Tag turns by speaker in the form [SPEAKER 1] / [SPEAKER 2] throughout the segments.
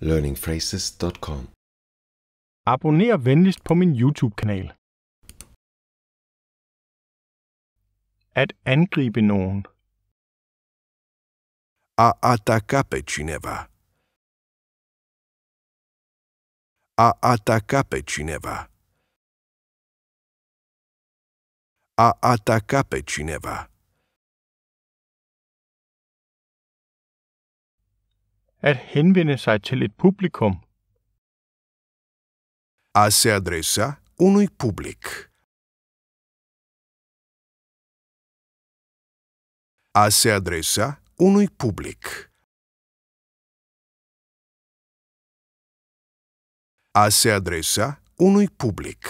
[SPEAKER 1] learningphrases.com. Abonner venligst på min YouTube-kanal. At angribe nogen. A ataca pe cineva. A ataca pe cineva. A ataca pe cineva. at henvende sig til et publikum. A se adresa unui public. A se adresa unui public. A se adresa unui public.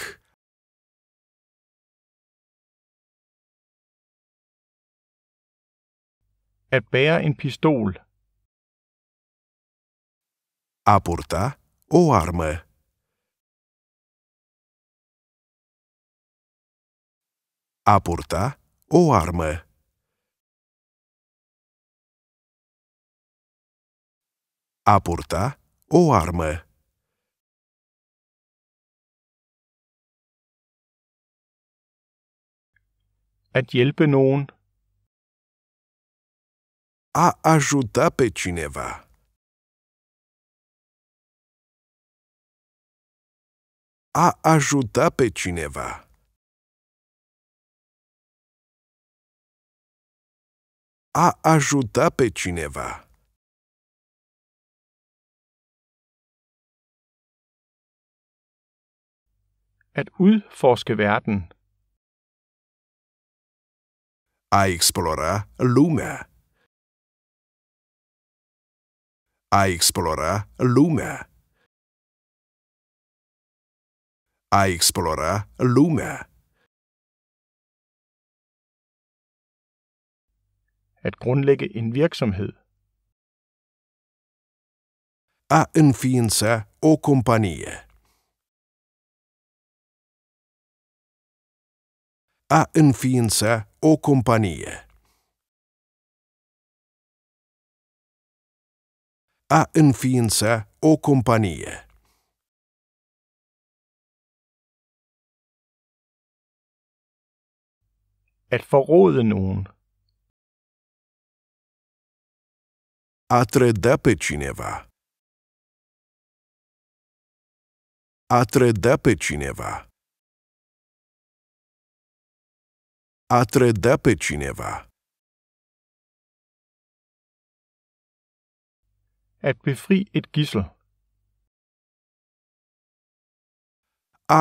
[SPEAKER 1] At bære en pistol A purta o armă. A purta o armă. A purta o armă. At hjælpe nogen. A ajuta pe cineva. a ajuta pe cineva. A ajuta pe cineva. At udforske verden. A explora lumea. A explora lumea. a explora lunga. At grundlægge en virksomhed. A înființa o compagnie. a înființa o compagnie. A înființa o compagnie. at forråde nogen. A trăda pe cineva. A trăda pe cineva. A trăda pe cineva. At befri et gissel.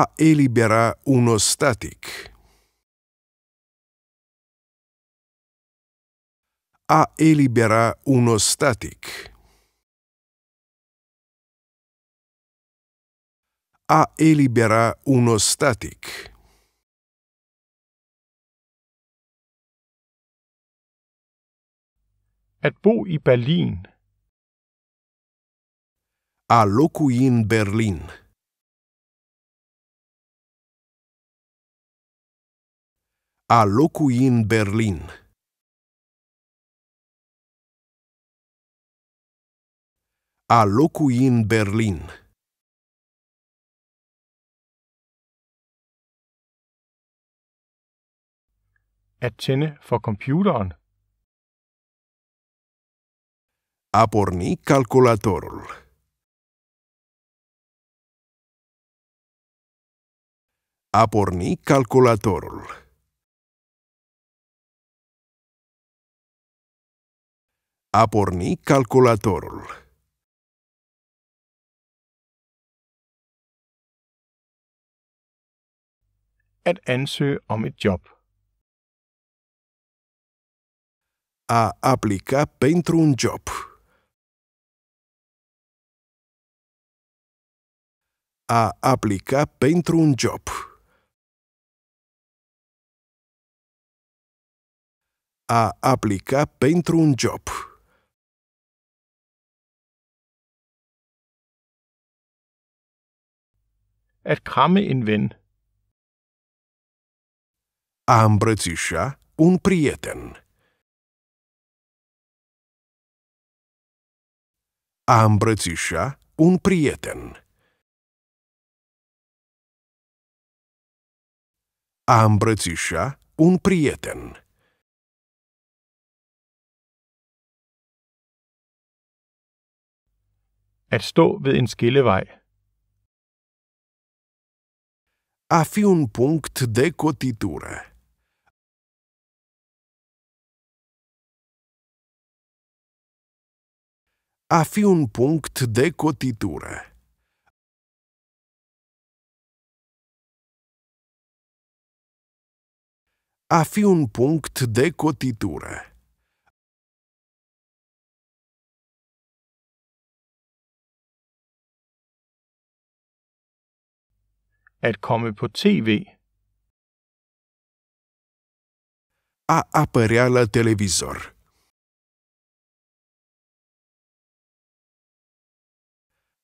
[SPEAKER 1] A elibera un static. a elibera uno static. A elibera uno static. At bo i Berlin. A locui in Berlin. A locui in Berlin. a locui Berlin. At tænde for computeren. A porni calculatorul. A porni calculatorul. a porni calculatorul. at ansøge om et job. A aplica pentru un job. A aplica pentru un job. A aplica pentru un job. At kramme en ven. A îmbrățișa un prieten. A îmbrățișa un prieten. A îmbrățișa un prieten. At stå ved en skillevej. A fi un punct de cotitură. A fi un punct de cotitură. A fi un punct de cotitură. At komme på TV. A apărea la televizor.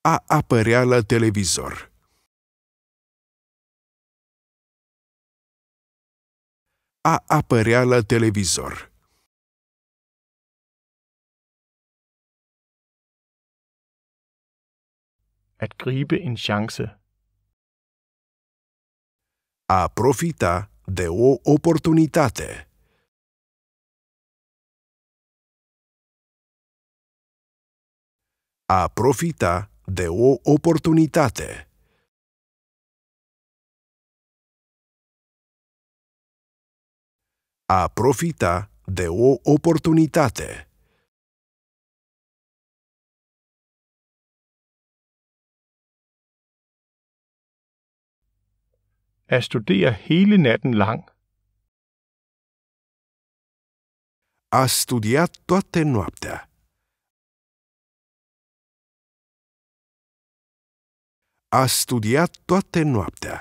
[SPEAKER 1] a apărea la televizor. A apărea la televizor. At gribe en chance. A profita de o oportunitate. A profita de o oportunitate. A profita de o oportunitate. At studere hele natten lang. A studiat toate noaptea. A studiat toată noaptea.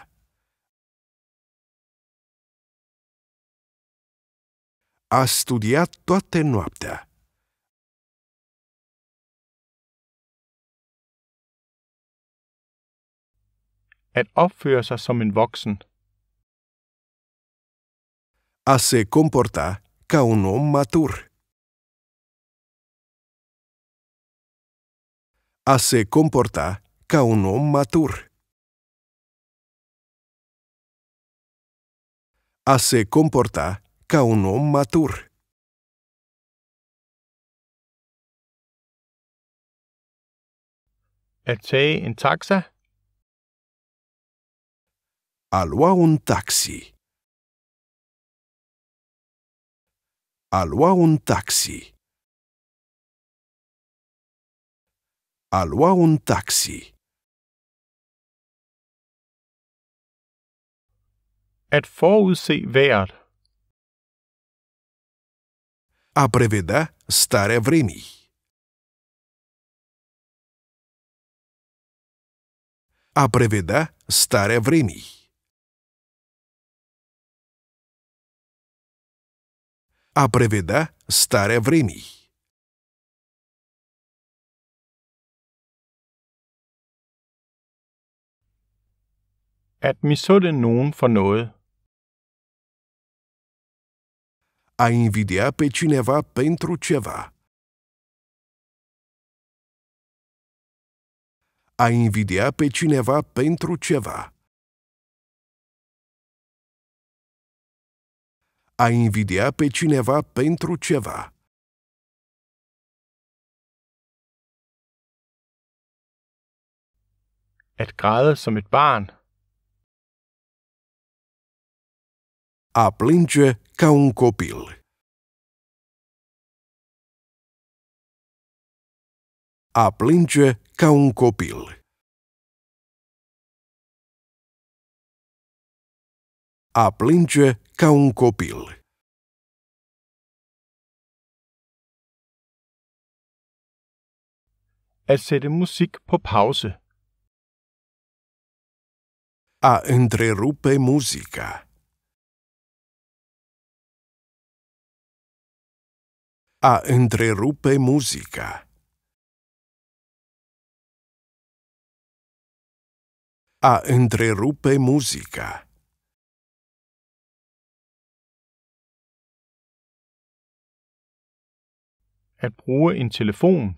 [SPEAKER 1] A studiat toată noaptea. At opføre sig som en voksen. A se comporta ca un om matur. A se comporta ca matur. A se comporta ca un matur. At en taxa. un taxi. Alua un taxi. A un taxi. At vejret. A preveda stare vremi. A preveda stare vremi. A preveda stare vremi. At misunde nogen for noget. a invidia pe cineva pentru ceva. A invidia pe cineva pentru ceva. A invidia pe cineva pentru ceva. At græde som et barn. A plânge Cão Copil. A plânge ca um copil. A plânge ca um copil. a sætte musik på pause. A întrerupe musica. a întrerupe muzica. A întrerupe muzica. At bruge en telefon.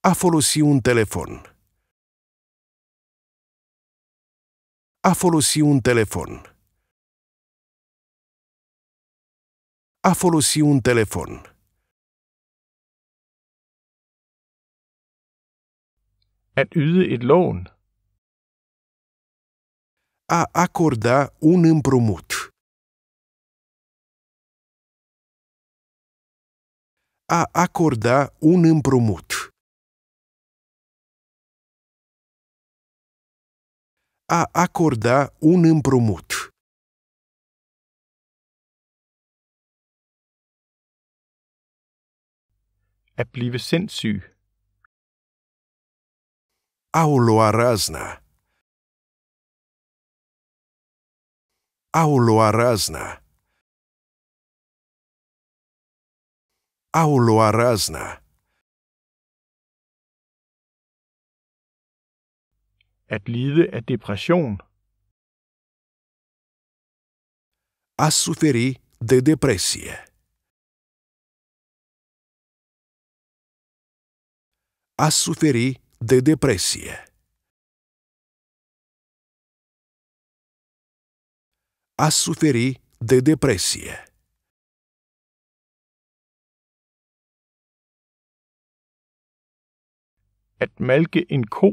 [SPEAKER 1] A folosi un telefon. A folosi un telefon. a folosi un telefon. At yde et lån. A acorda un împrumut. A acorda un împrumut. A acorda un împrumut. At blive sindssyg. Aulo Arasna. Aulo Arasna. Aulo Arasna. At lide af depression. A suferi de depressie. a suferi de depresie. A suferi de depresie. At malke en ko.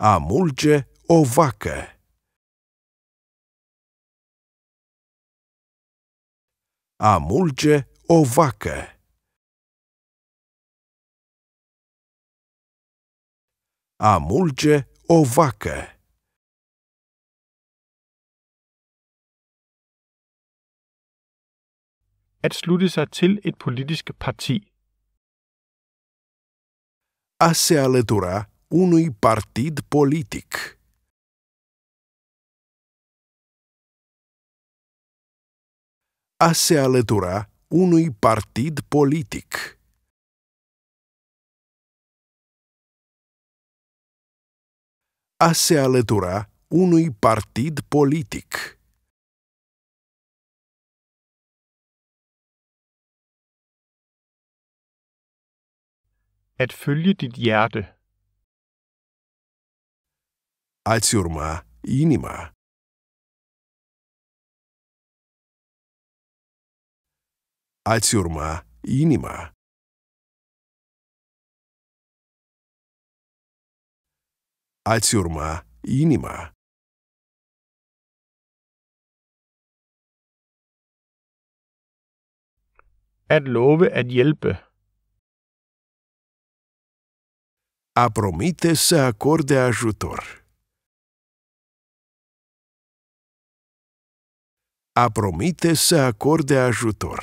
[SPEAKER 1] A mulge o vacă. A mulge o vacă. a mulge o vacă. At slutte sig til et politisk parti. A se alătura unui partid politic. a se alătura unui partid politic. a se alătura unui partid politic. At følge dit hjerte. Ați urma inima. Ați urma inima. a țiurma inima. At love at hjælpe. A promite să acorde ajutor. A promite să acorde ajutor.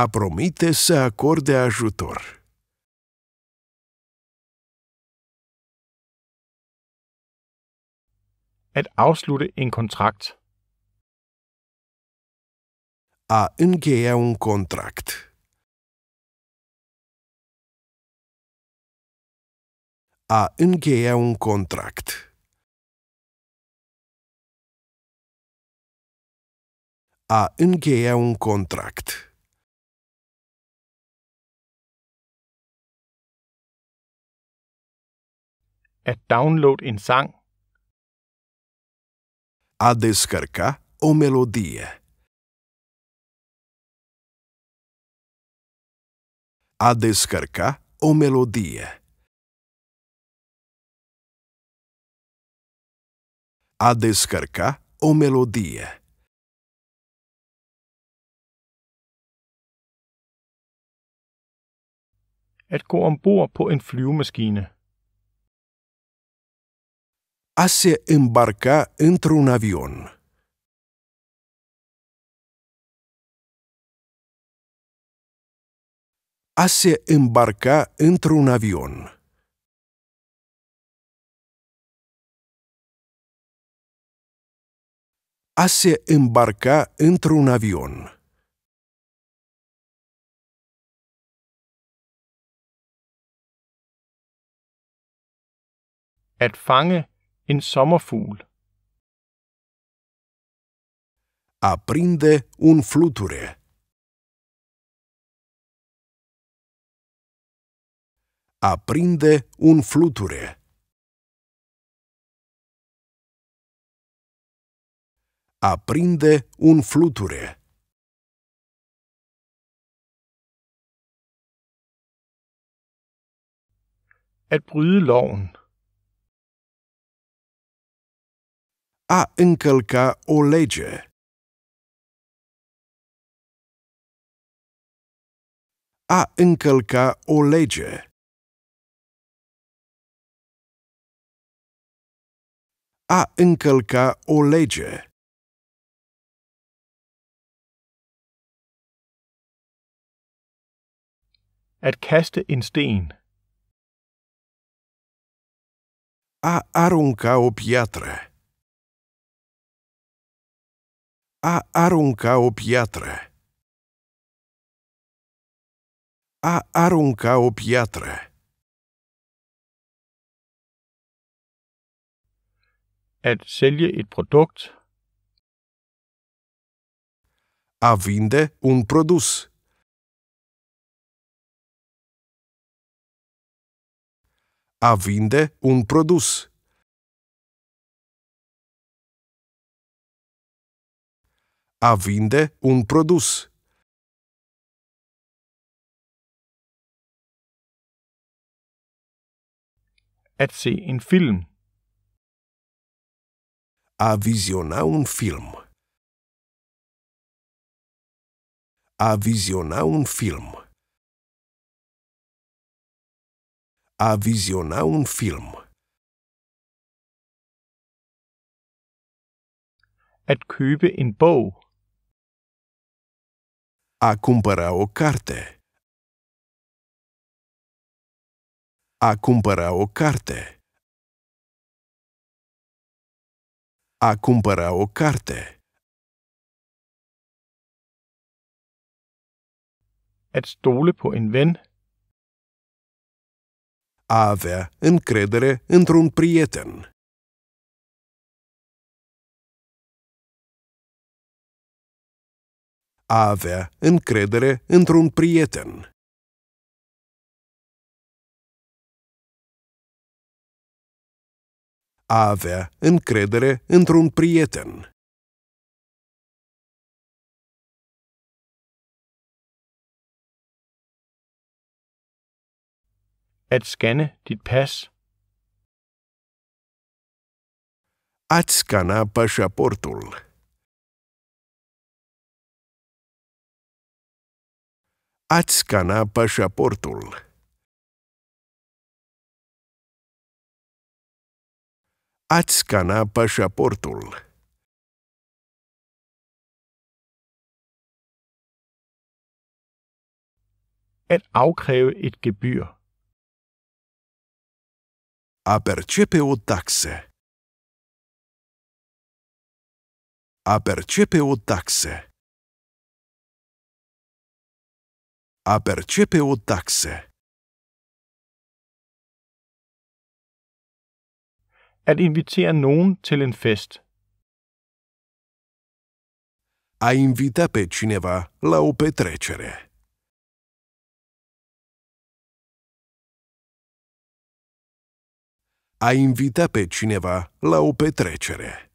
[SPEAKER 1] A promite să acorde ajutor. at afslutte en kontrakt. A încheia un contract. A încheia un contract. A încheia un contract. At download en sang a descarcar o melodia. A descarcar o melodia. A descarcar o melodia. At gå ombord på en flyvemaskine. Hace embarcar entre un avión. Hace embarcar entre un avión. Hace embarcar entre un avión. Atfange En sommerfugl. Aprinde un fluture. Aprinde un fluture. Aprinde un fluture. At bryde loven. a încălca o lege. A încălca o lege. A încălca o lege. At kaste en sten. A arunca o piatră. a arunca o piatră. A arunca o piatră. At sælge et produkt. A vinde un produs. A vinde un produs. a vinde un produs. At se en film. A viziona un film. A viziona un film. A viziona un film. At købe en bog. A cumpăra o carte. A cumpăra o carte. A cumpăra o carte. At stole på en ven. A avea încredere într-un prieten. a avea încredere într-un prieten. A avea încredere într-un prieten. At scanne dit pas. Ați scana pașaportul. ați scana pașaportul. Ați scana pașaportul. At afkræve et gebyr. A percepe o taxe. A percepe o taxe. A percepe o taxă At invitere nogen til en fest. A invita pe cineva la o petrecere. A invita pe cineva la o petrecere.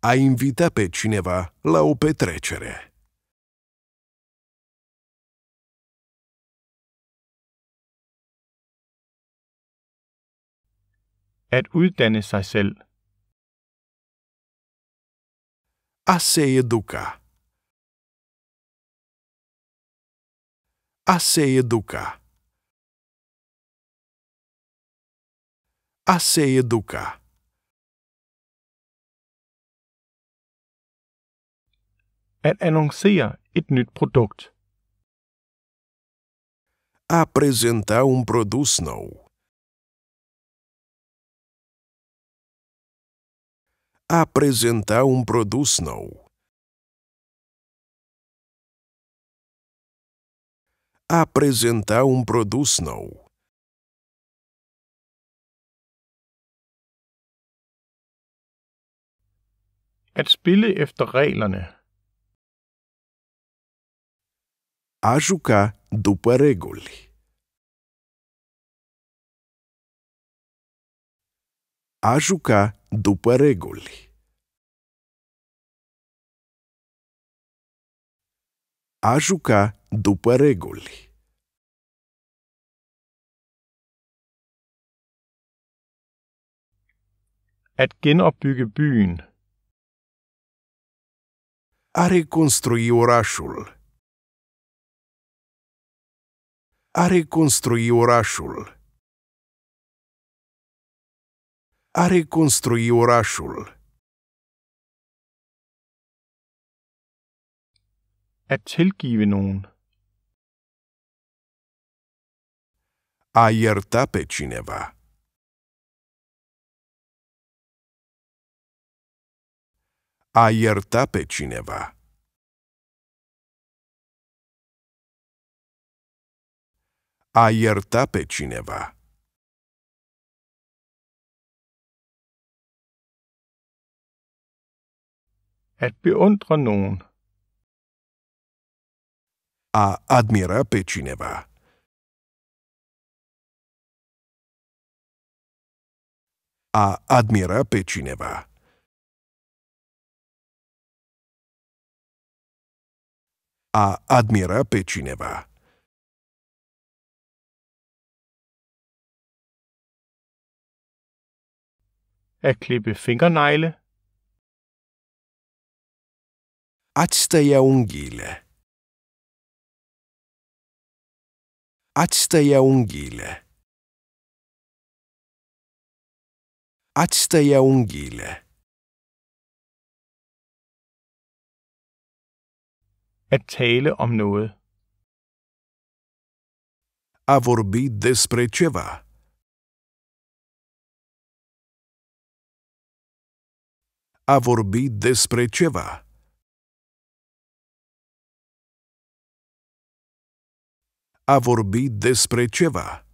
[SPEAKER 1] a invita pe cineva la o petrecere. At uddanne sig selv. A se educa. A se educa. A se educa. at annoncere et nyt produkt. Apresentar um produto novo. Apresentar um produto novo. Apresentar um produto novo. At spille efter reglerne. A juca după reguli. A juca după reguli. A juca după reguli. At genopbygge byen. A reconstrui orașul. a reconstrui orașul. A reconstrui orașul. At tilgive nogen. A ierta pe cineva. A ierta pe cineva. a Jerta Pecineva. At beundre nun. A admira cineva. A admira cineva. A admira cineva. At klippe fingernegle. Отстояунгиле. Отстояунгиле. Отстояунгиле. At tale om noget. A vorbit despre ceva. a vorbi despre ceva. A vorbi despre ceva.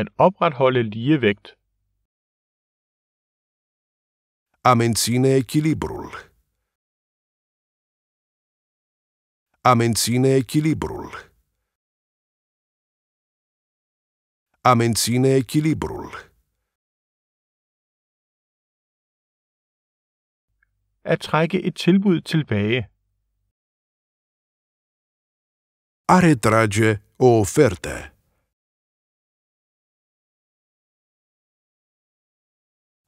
[SPEAKER 1] At opretholde ligevægt. A menține echilibrul. A menține echilibrul. a menține echilibrul. At trække et tilbud tilbage. A retrage o ofertă.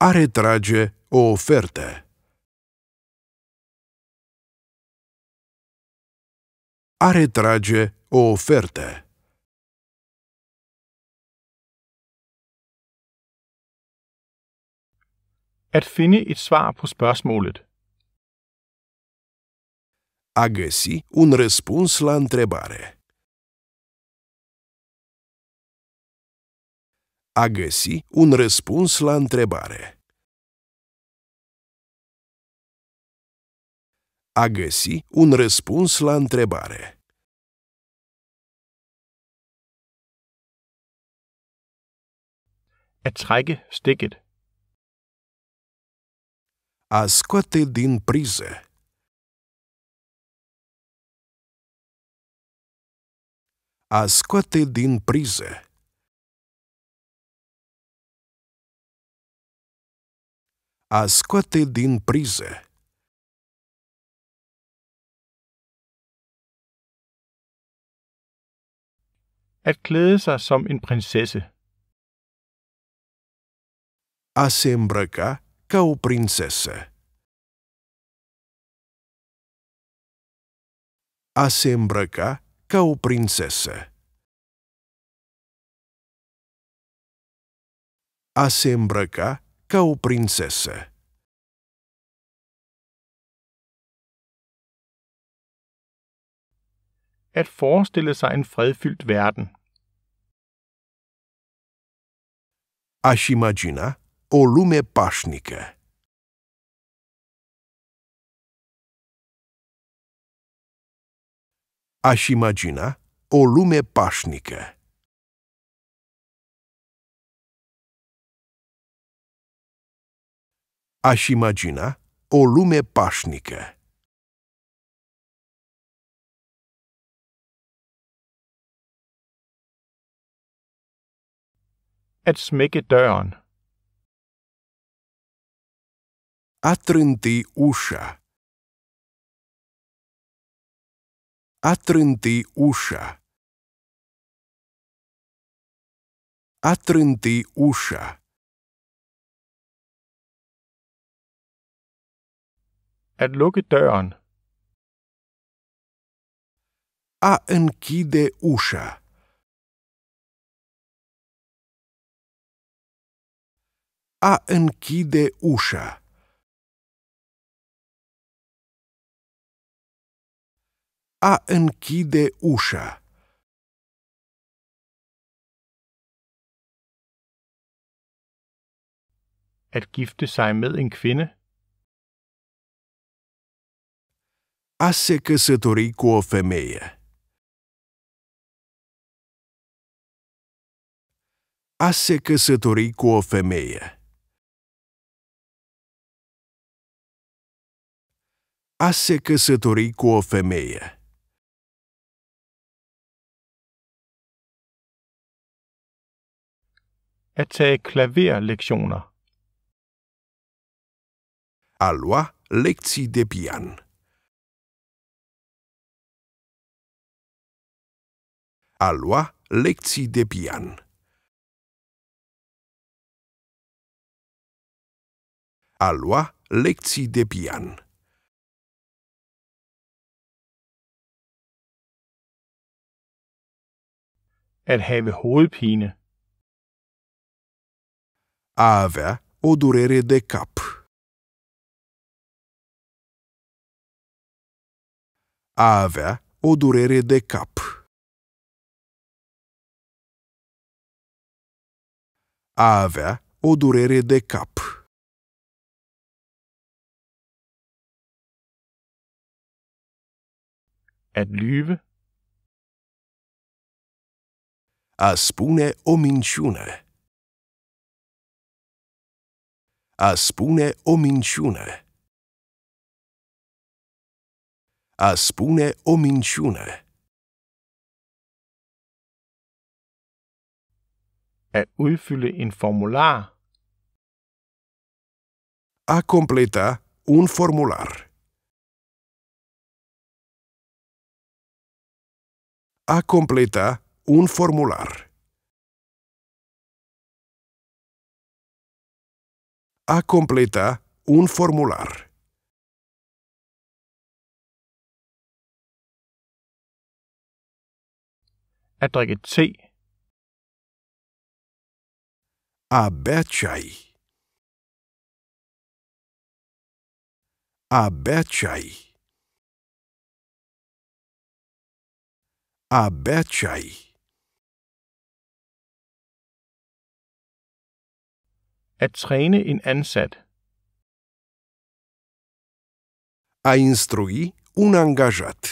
[SPEAKER 1] A retrage o ofertă. A retrage o ofertă. At finde et svar på spørgsmålet. A găsi un răspuns la întrebare. A găsi un răspuns la întrebare. A găsi un răspuns la întrebare. At trække stikket ascoate din priză. A scoate din priză. A scoate din priză. At klæde sig som en prinsesse. A se îmbrăca Kau принцессы. А семь брака, у принцессы. A se îmbrăca ca o prințesă. At forestille sig en fredfyldt verden. Aș imagina o lume pașnică. Aș imagina o lume pașnică. Aș imagina o lume pașnică. make it down. Atrântâi ușa. Atrântâi ușa. Atrântâi ușa. At lukke døren. A închide ușa. A închide ușa. a închide ușa. At gifte sig med en kvinde. A se căsători cu o femeie. A se căsători cu o femeie. a se căsători cu o femeie. at tage klaverlektioner. A lekti de pian. A lekti de pian. A lekti de pian. At have hovedpine. A avea o durere de cap. A avea o durere de cap. A avea o durere de cap. At lyve. A spune o minciună. A spune o minciună. A spune o minciună. a udfylde un formular. A completa un formular. A completa un formular. a completa un formular. At drikke te. A bære A bære A bære At træne en ansat. A instrui un angajat.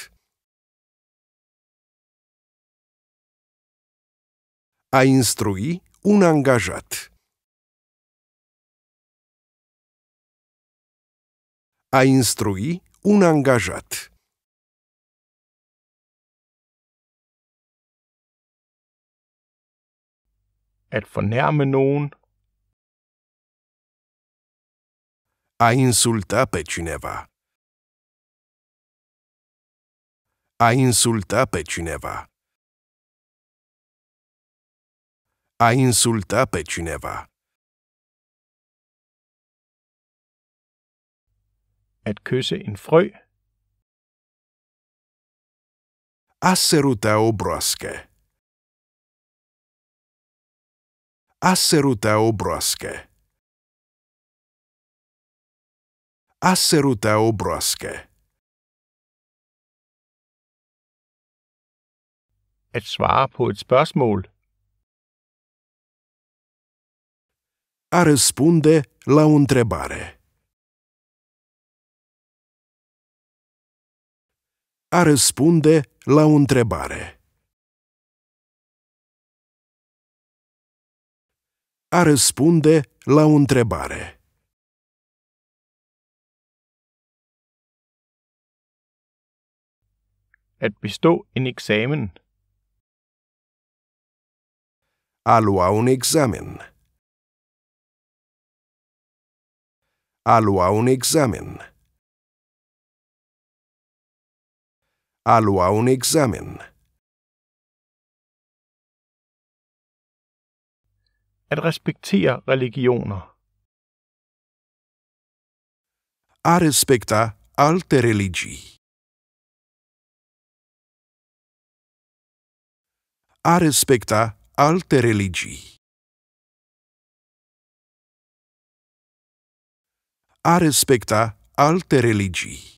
[SPEAKER 1] A instrui un angajat. A instrui un angajat. At fornærme nogen. A insulta pe cineva. A insulta pe cineva. A insulta pe cineva. At kysse en frø. A seruta o broască. A seruta o broască. a săruta o broască. At svare på et spørgsmål. A răspunde la o întrebare. A răspunde la o întrebare. a răspunde la o întrebare. At bestå en eksamen. Alua un examen. Alua un examen. Alua un examen. At respektere religioner. A respecta alte religii. a respecta alte religii. A respecta alte religii.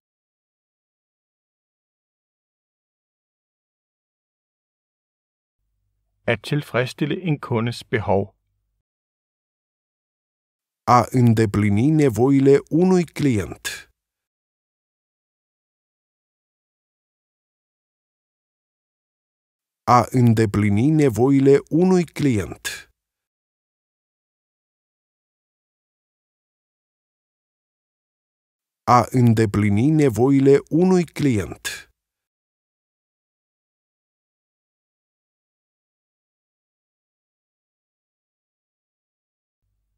[SPEAKER 1] At tilfredsstille en kundes behov. A îndeplini nevoile unui client. a îndeplini nevoile unui client. A îndeplini nevoile unui client.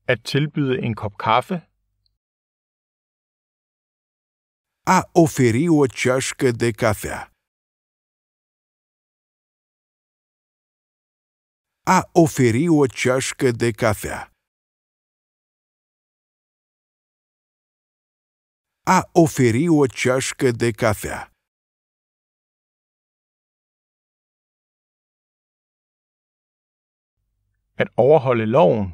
[SPEAKER 1] At tilbyde en kop kaffe. A oferi o ceașcă de cafea. a oferi o ceașcă de cafea. A oferi o ceașcă de cafea. At overholde loven.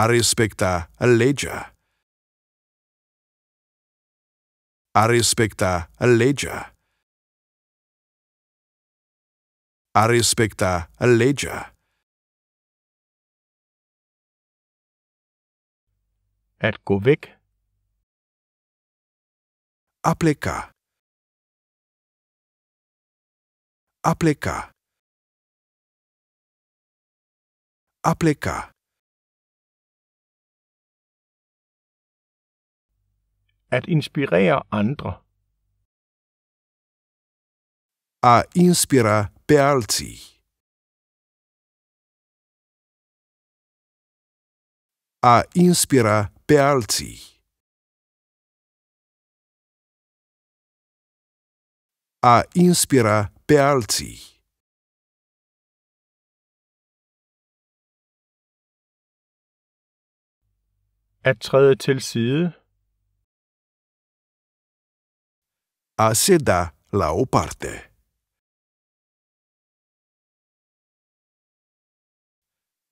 [SPEAKER 1] A respecta legea. A respecta legea. a respectar a leja. At gå væk. A pleca. A pleca. A pleca. At inspirere andre. A inspira bealt A inspira bealt A inspira bealt sich. At træde til side. A se da la o parte.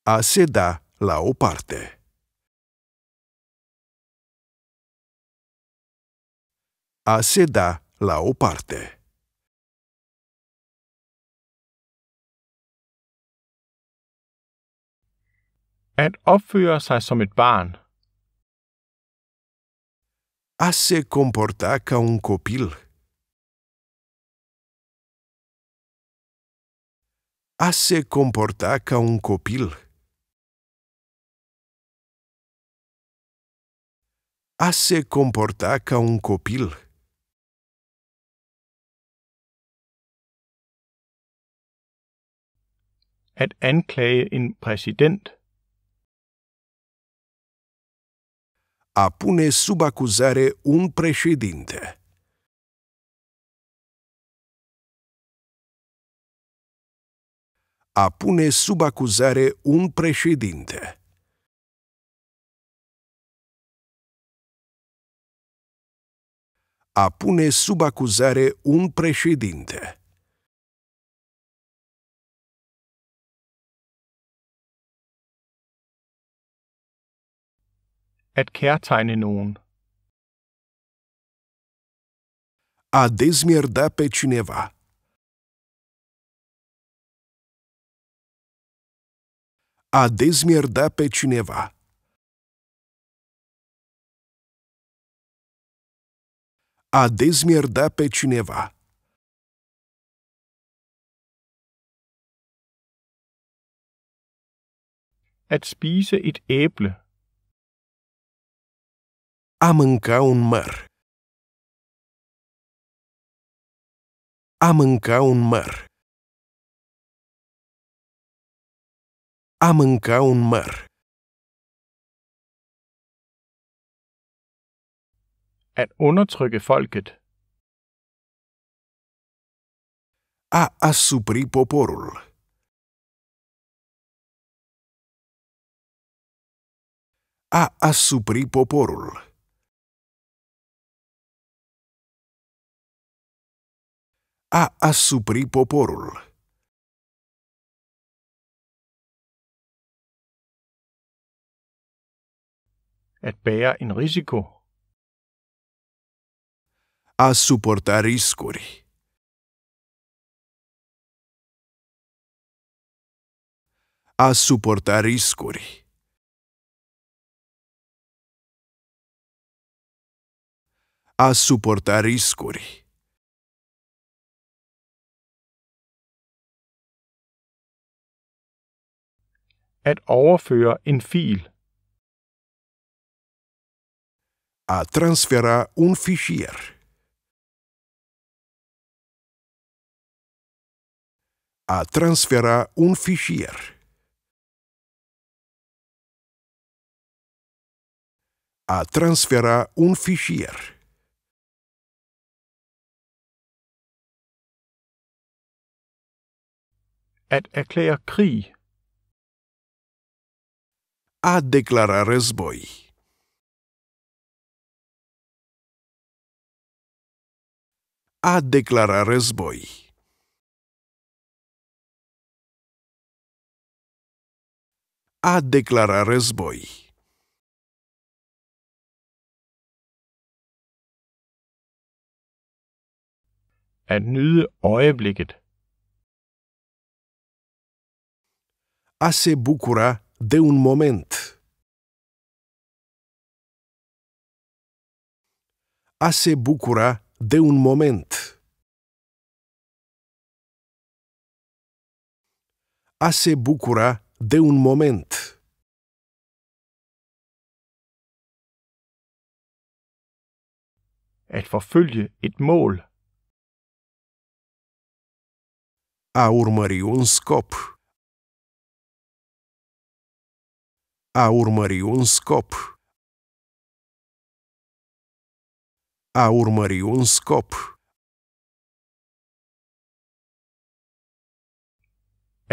[SPEAKER 1] A se da la o parte. A se da la o parte. At opføre sig som et barn. A se comporta ca un copil. A se comporta ca un copil. a se comporta ca un copil. At anklage en præsident. A pune sub acuzare un președinte. a pune sub acuzare un președinte. a pune sub acuzare un președinte. At kærtegne nogen. A dezmierda pe cineva. A dezmierda pe cineva. a dezmierda pe cineva. At spise et æble. A mânca un măr. A mânca un măr. A mânca un măr. at undertrykke folket. A asupri poporul. a asupri poporul. A asupri poporul. At bære en risiko a suporta riscuri. A suporta riscuri. A suporta riscuri. At overføre en fil. A transfera un fișier. a transfera un fișier. A transfera un fișier. At erklære krig. A declarar esboi A declarar esboi a declara război. At nyde øjeblikket. A se bucura de un moment. a se bucura de un moment. A se bucura de un moment. At forfølge et mål. A urmări un scop. A urmări un scop. A urmări un scop.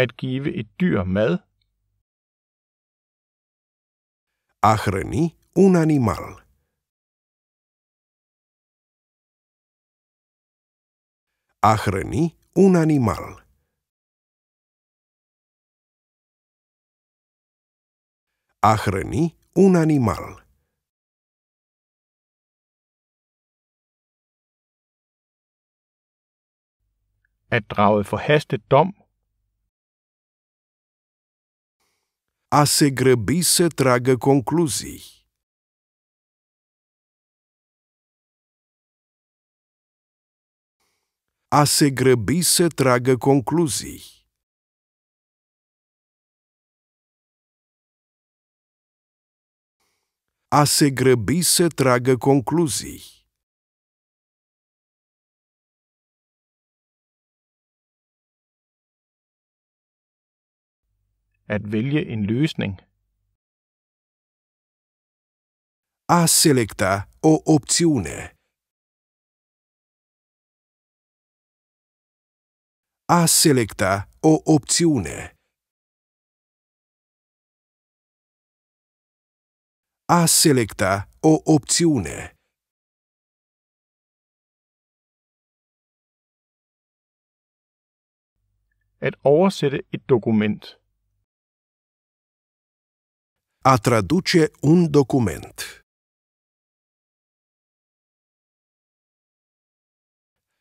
[SPEAKER 1] At give et dyr mad. A hrăni un animal A hrăni un animal A hrăni un animal At drage forhastet dom a se grăbi să tragă concluzii. a se grăbi să tragă concluzii. A se grăbi să tragă concluzii. at vælge en løsning. A selecta o opțiune. A selecta o opțiune. A selecta o opțiune. At oversætte et dokument. A traduce un document.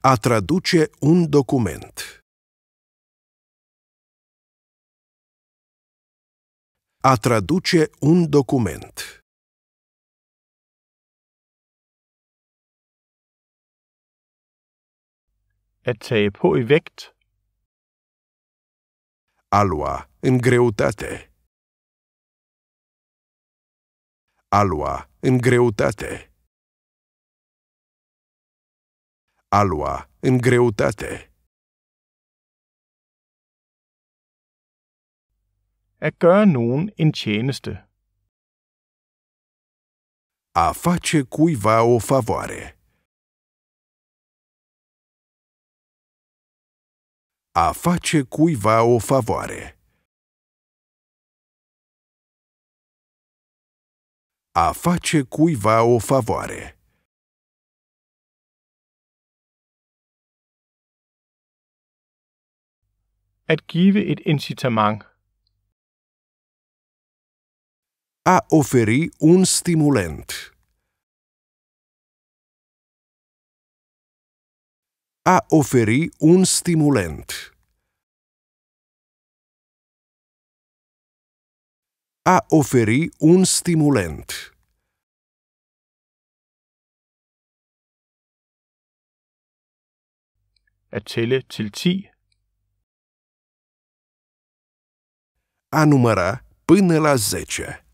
[SPEAKER 1] A traduce un document. A traduce un document. At tage på i vægt. A lua în greutate. A lua în greutate. A lua în greutate. A gøre nogen en tjeneste. A face cuiva o favoare. A face cuiva o favoare. A face cuiva o favoare. At give et incitament. A oferi un stimulant. A oferi un stimulant. a oferi un stimulant. At tælle til 10. A număra până la 10.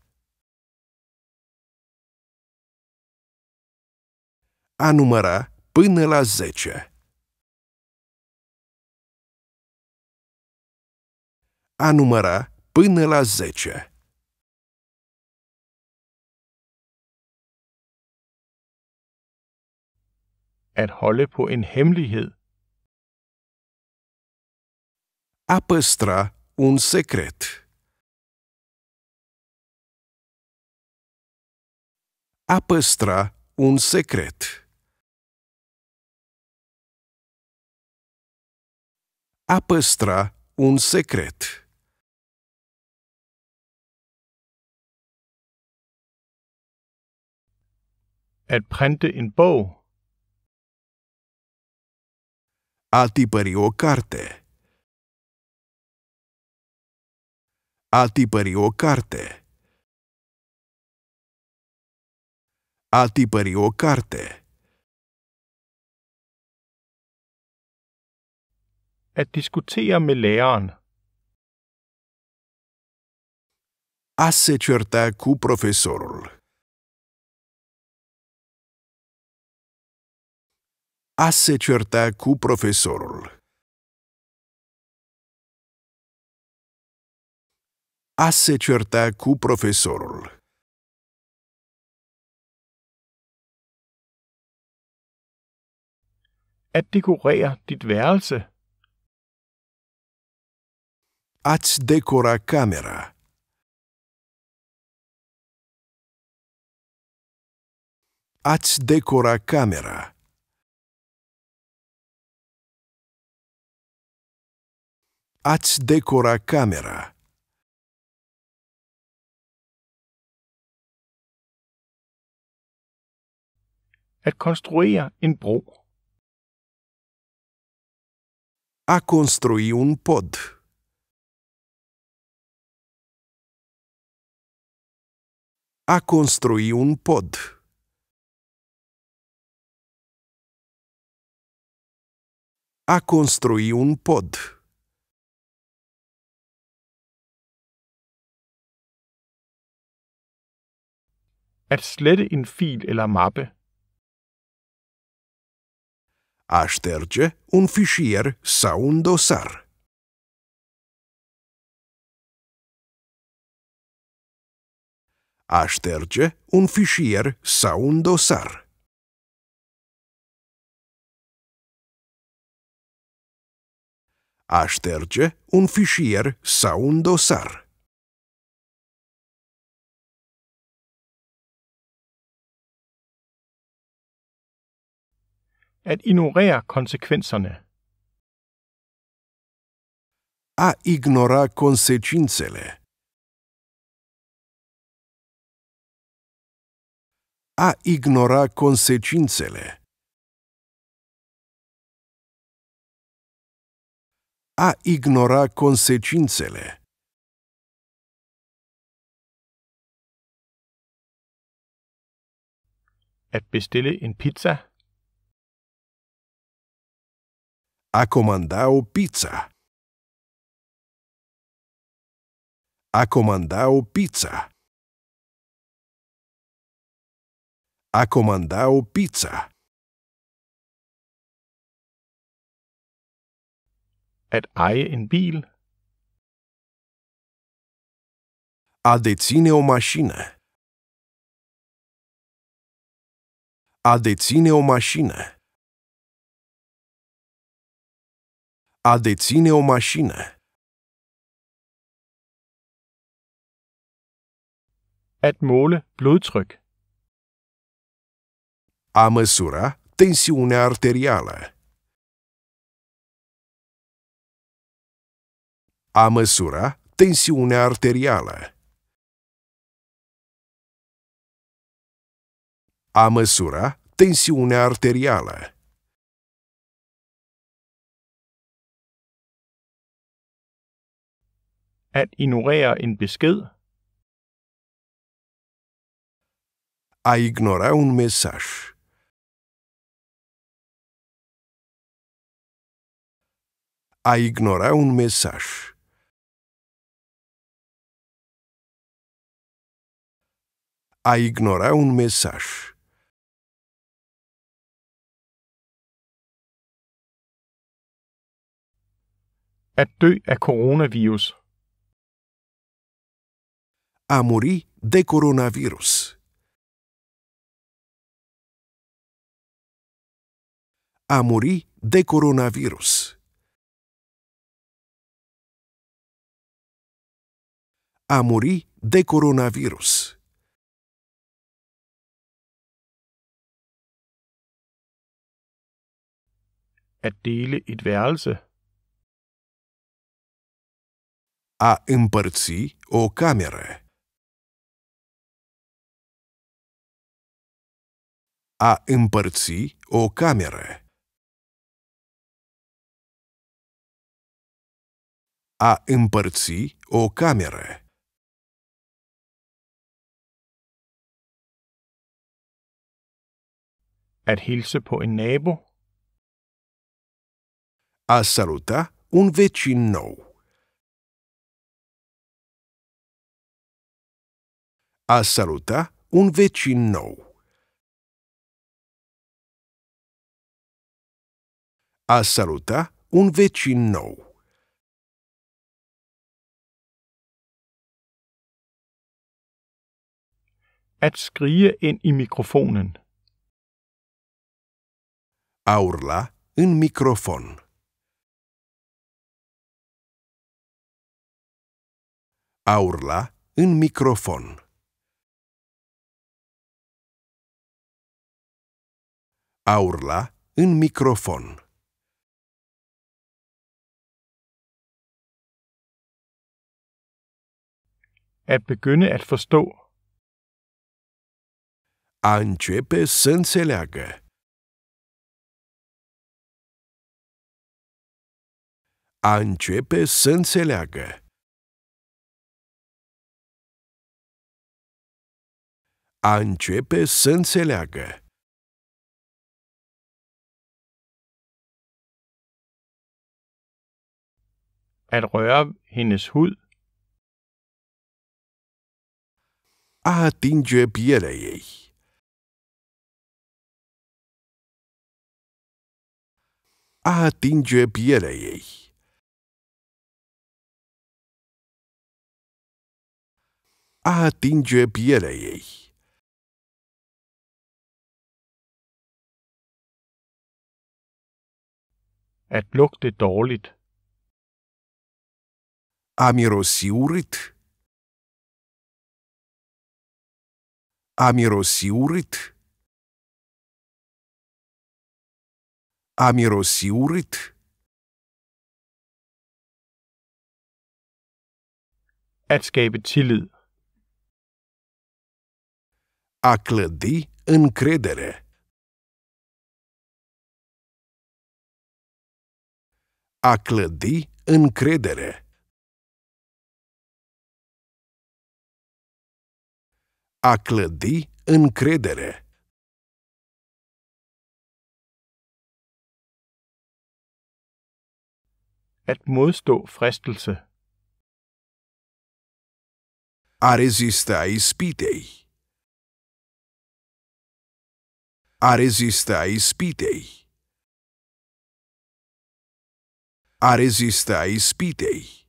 [SPEAKER 1] A număra până la 10. A număra până la 10. at holde på en hemmelighed. A un secret. A un secret. A un secret. At printe en bog A tipări o carte. A tipări o carte. A tipări o carte. At diskutere med læreren. A se certa cu profesorul. a se certa cu profesorul. A se certa cu profesorul. At dekorere dit værelse. At decora camera. Ați decora camera. ați decora camera. At konstruere en bro. A construi un pod. A construi un pod. A construi un pod. At slette en fil eller mappe. A șterge un fișier sau un dosar. A șterge un fișier sau un dosar. A șterge un fișier sau un dosar. at ignorere konsekvenserne. A ignora consecințele. A ignora consecințele. A ignora consecințele. At bestille en pizza A comanda o pizza. A comanda o pizza. A comanda o pizza. At eje in bil. A deține o mașină. A deține o mașină. A deține o mașină. At måle blodtryk. A măsura tensiunea arterială. A măsura tensiunea arterială. A măsura tensiunea arterială. at ignorere en besked. A ignorar um message. A ignorar um message. A ignorar um message. At dø af coronavirus. a muri de coronavírus. A muri de coronavírus. A muri de coronavírus. At dele et værelse. A împărți o cameră. A împărți o cameră. A împărți o cameră. At hilse på en nabo. A saluta un vecin nou. A saluta un vecin nou. a saluta un vecin nou. At skrige ind i mikrofonen. A urla în microfon. A urla în microfon. A urla în microfon. At begynde at forstå. Anchepe începe Anchepe înțeleagă. Anchepe începe At røre hendes hud. a atinge pielea ei. A atinge pielea ei. A atinge pielea ei. At lugte dårligt. A mirosi urât. A mirosi urât. A mirosi urât. At skabe tillid. A clădi încredere. A clădi încredere. A clădi încredere. At modstå fristelse. A rezista ispitei. A rezista ispitei. A rezista ispitei.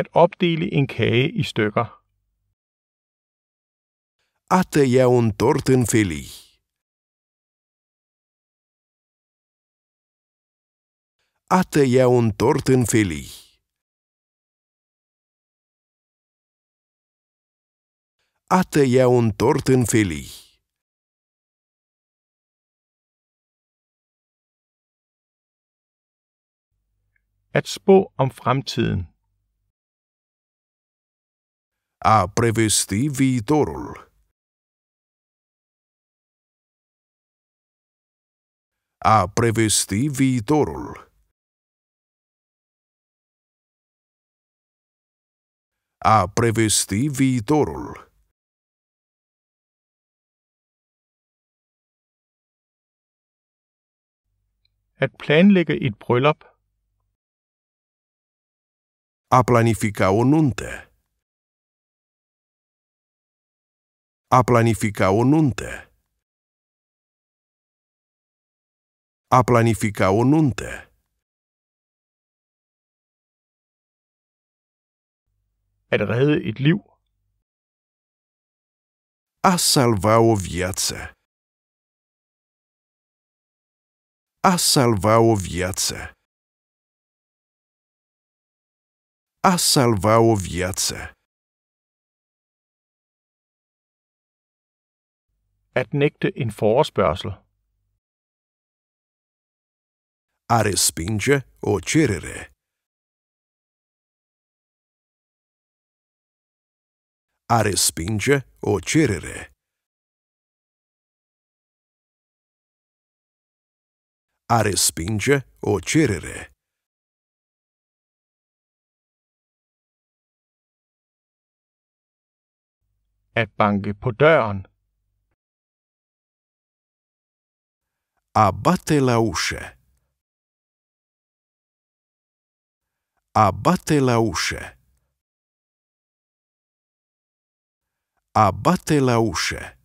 [SPEAKER 1] at opdele en kage i stykker. det er un torten At det er un torten At det er un torten feliz. At spå om fremtiden. a prevesti viitorul. A prevesti viitorul. A prevesti viitorul. At planlægge et bryllup. A planifica o nunte. A planifica o nuntă. A planifica o nuntă. At er redde et liv. A salva o viață. A salva o viață. A salva o viață. At nægte en forespørgsel. A respinge o cerere. A respinge o cerere. A respinge o cerere. At banke på døren. Abate Лауше. Абате Лауше. Абате Лауше.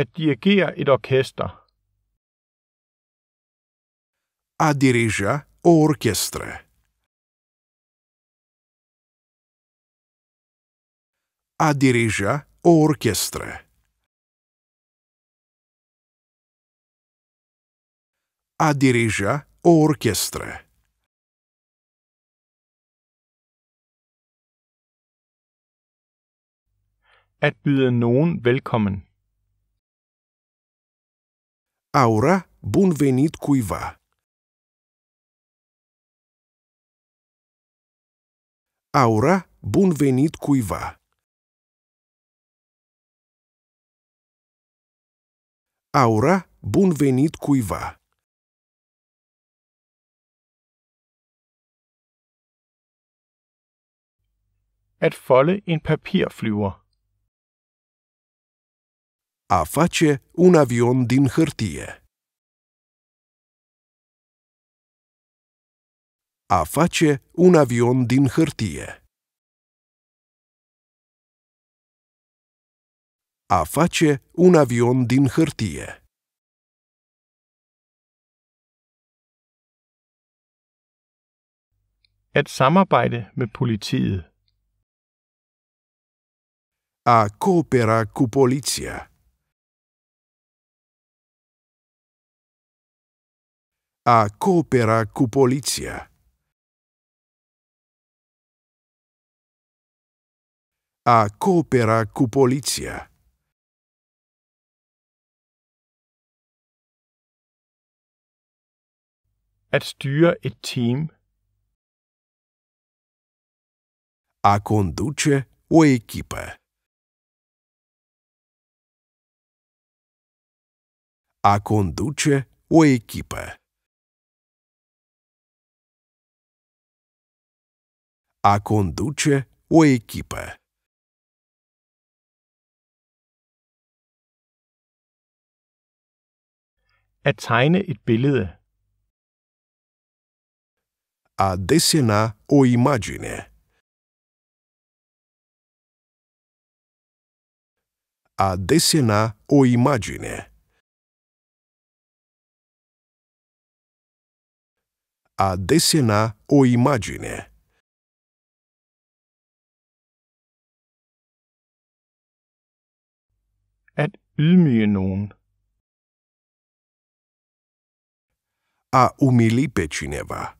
[SPEAKER 1] At dirigere et orchestra. A dirigea o orchestre. A dirigea o orchestră. A dirija o orchestră. At byde nogen velkommen. Aura, bun venit cuiva. Aura, bun venit cuiva. a ura bun venit cuiva. At folde en papirflyver. A face un avion din hârtie. A face un avion din hârtie. A face un avion din hârtie. At samarbejde med politiet. A coopera cu poliția. A coopera cu poliția. A coopera cu poliția. at styre et team. A conduce o echipă. A conduce o echipă. A conduce o echipă. At tegne et billede. a destinar o imagine. A destinar o imagine. A destinar o imagine. At ydmyge nogen. A umili pe cineva.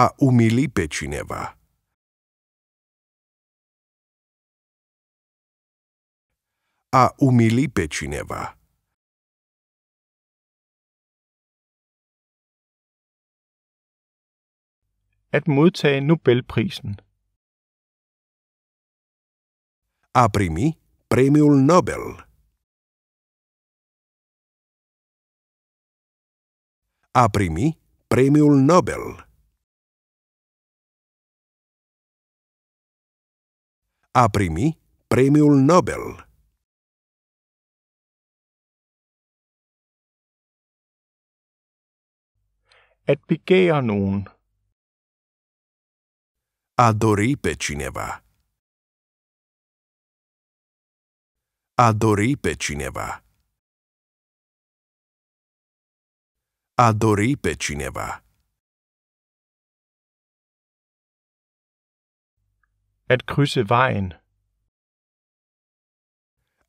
[SPEAKER 1] a umili pe cineva. A umili pe cineva. At modtage Nobelprisen. A primi premiul Nobel. a primi premiul Nobel. a primi premiul Nobel. Et picea nun. A dori pe cineva. A dori pe cineva. A dori pe cineva. At krydse vejen.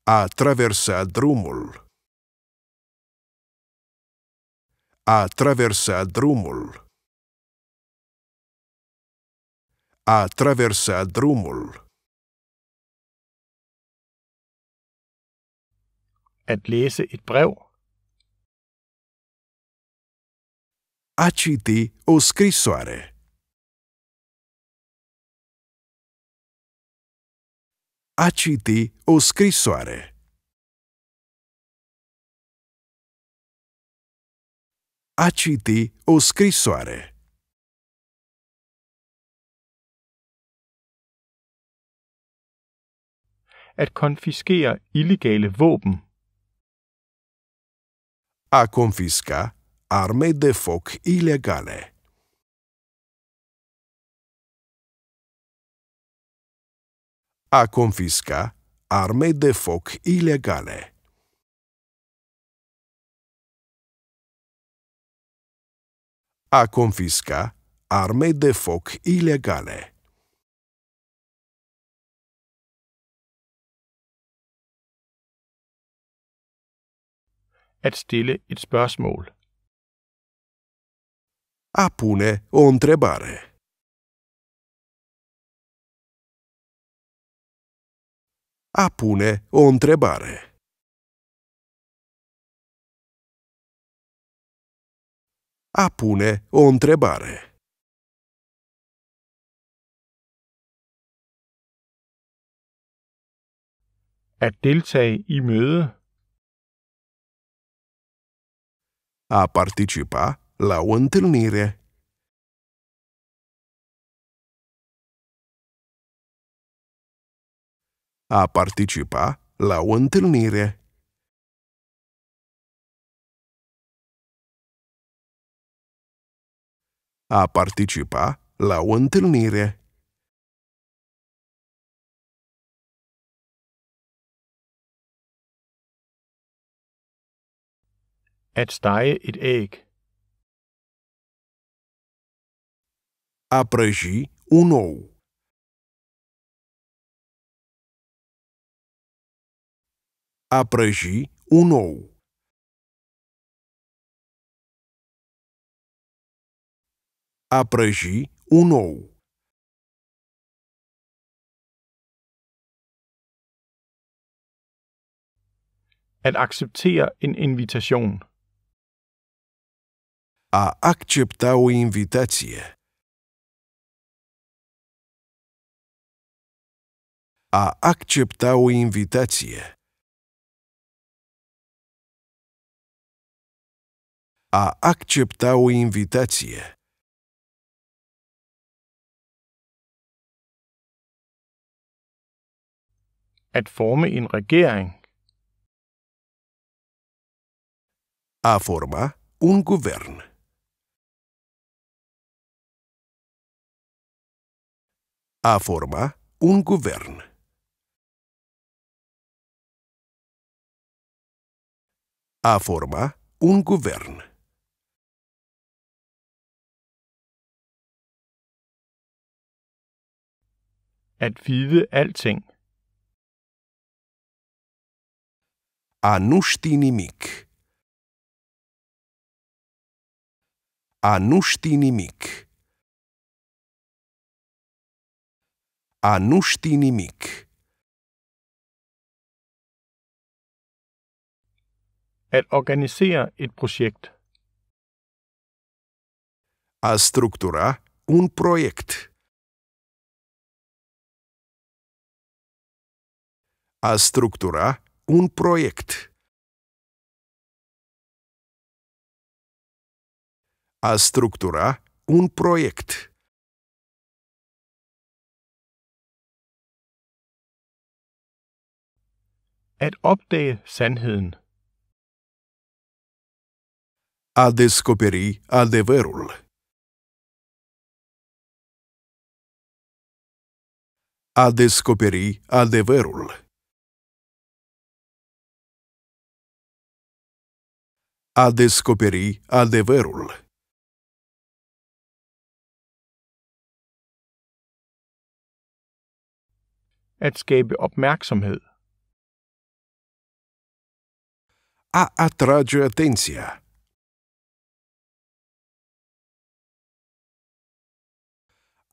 [SPEAKER 1] A traversa drumul. A traversa drumul. A traversa drumul. At læse et brev. A citi o scrisoare. a citi o scrisoare. A citi o scrisoare. At konfiskere illegale våben. A confisca arme de foc ilegale. a confisca arme de foc ilegale. A confisca arme de foc ilegale. At stille et spørgsmål. A pune o întrebare. a pune o întrebare. A pune o întrebare. At deltage i møde. A participa la o întâlnire. a participa la o întâlnire. A participa la o întâlnire. At stege et æg. A prăji un ou. a prăji un ou. A prăji un ou. At acceptere en invitation. A accepta o invitație. A accepta o invitație. a accepta o invitație. At forme en regering. A forma un guvern. A forma un guvern. A forma un guvern. at vide alting. A nu știi nimic. A nu nimic. A nu nimic. At organisere et projekt. A structura un proiect. A structura un proiect. A structura un proiect. At opdage sandheden. A descoperi adevărul. A descoperi adevărul. a descoperi adevărul. At skabe opmærksomhed. A atrage atenția.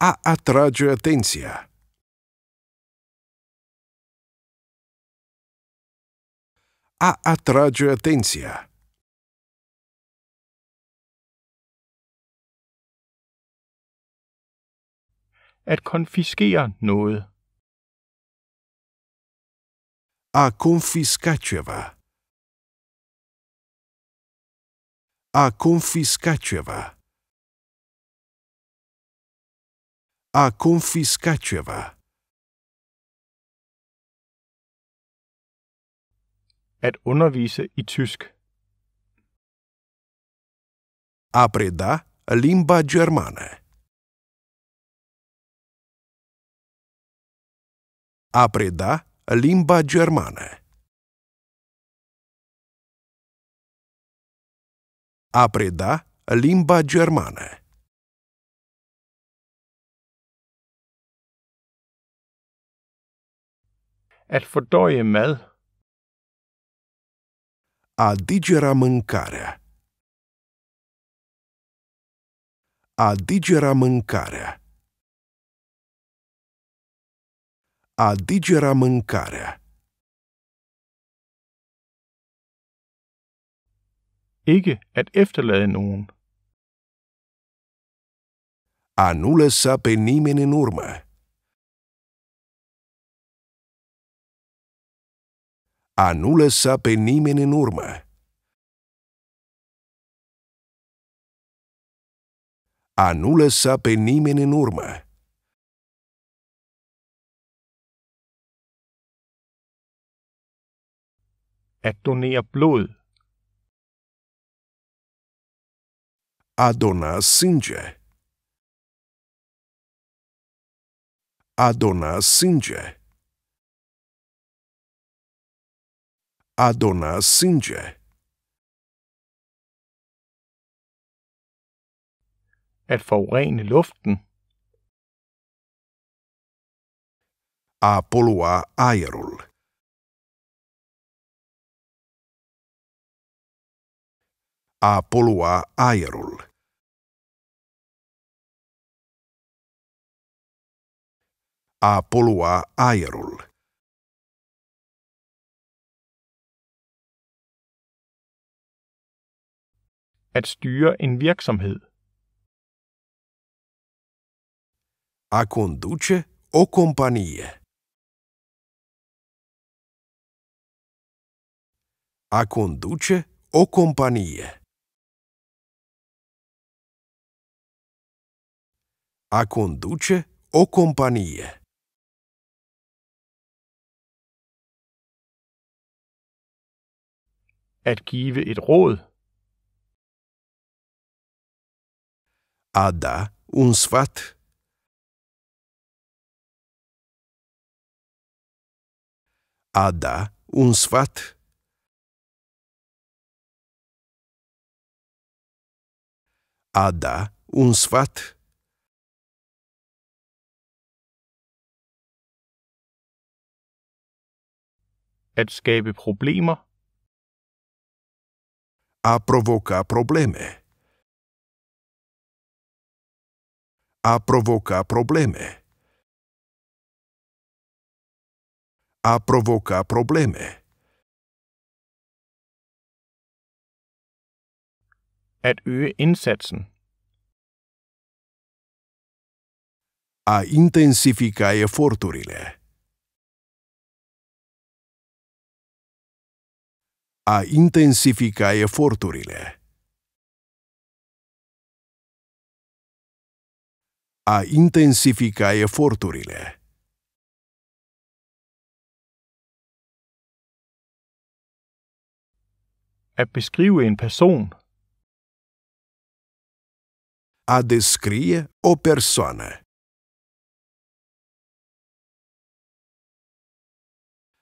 [SPEAKER 1] A atrage atenția. A atrage atenția. at konfiskere noget. A konfiskatjeva. A konfiskatjeva. A konfiskatjeva. At undervise i tysk. A limba germane. A preda limba germană. A preda limba germană. At fordøje mad. A digera mâncarea. A digera mâncarea. A digera mâncarea Ikke at efterlade nogen. A nu lăsa pe nimeni în urmă. A nu lăsa pe nimeni în urmă. A nu lăsa pe nimeni în urmă. At donere blod. A dona Adona A dona Sinje A dona At forurene luften. Apolua aerul. a polua aerul. A polua aerul. At styre en virksomhed. A conduce o companie. a conduce o companie. A conduce o companie. At give et råd. A da un sfat. A da un sfat. A da un sfat. at skabe problemer. A provoca probleme. A provoca probleme. A provoca probleme. At øge indsatsen. A intensifica eforturile. a intensifica eforturile. A intensifica eforturile. At beskrive en person. A descrie o persoană.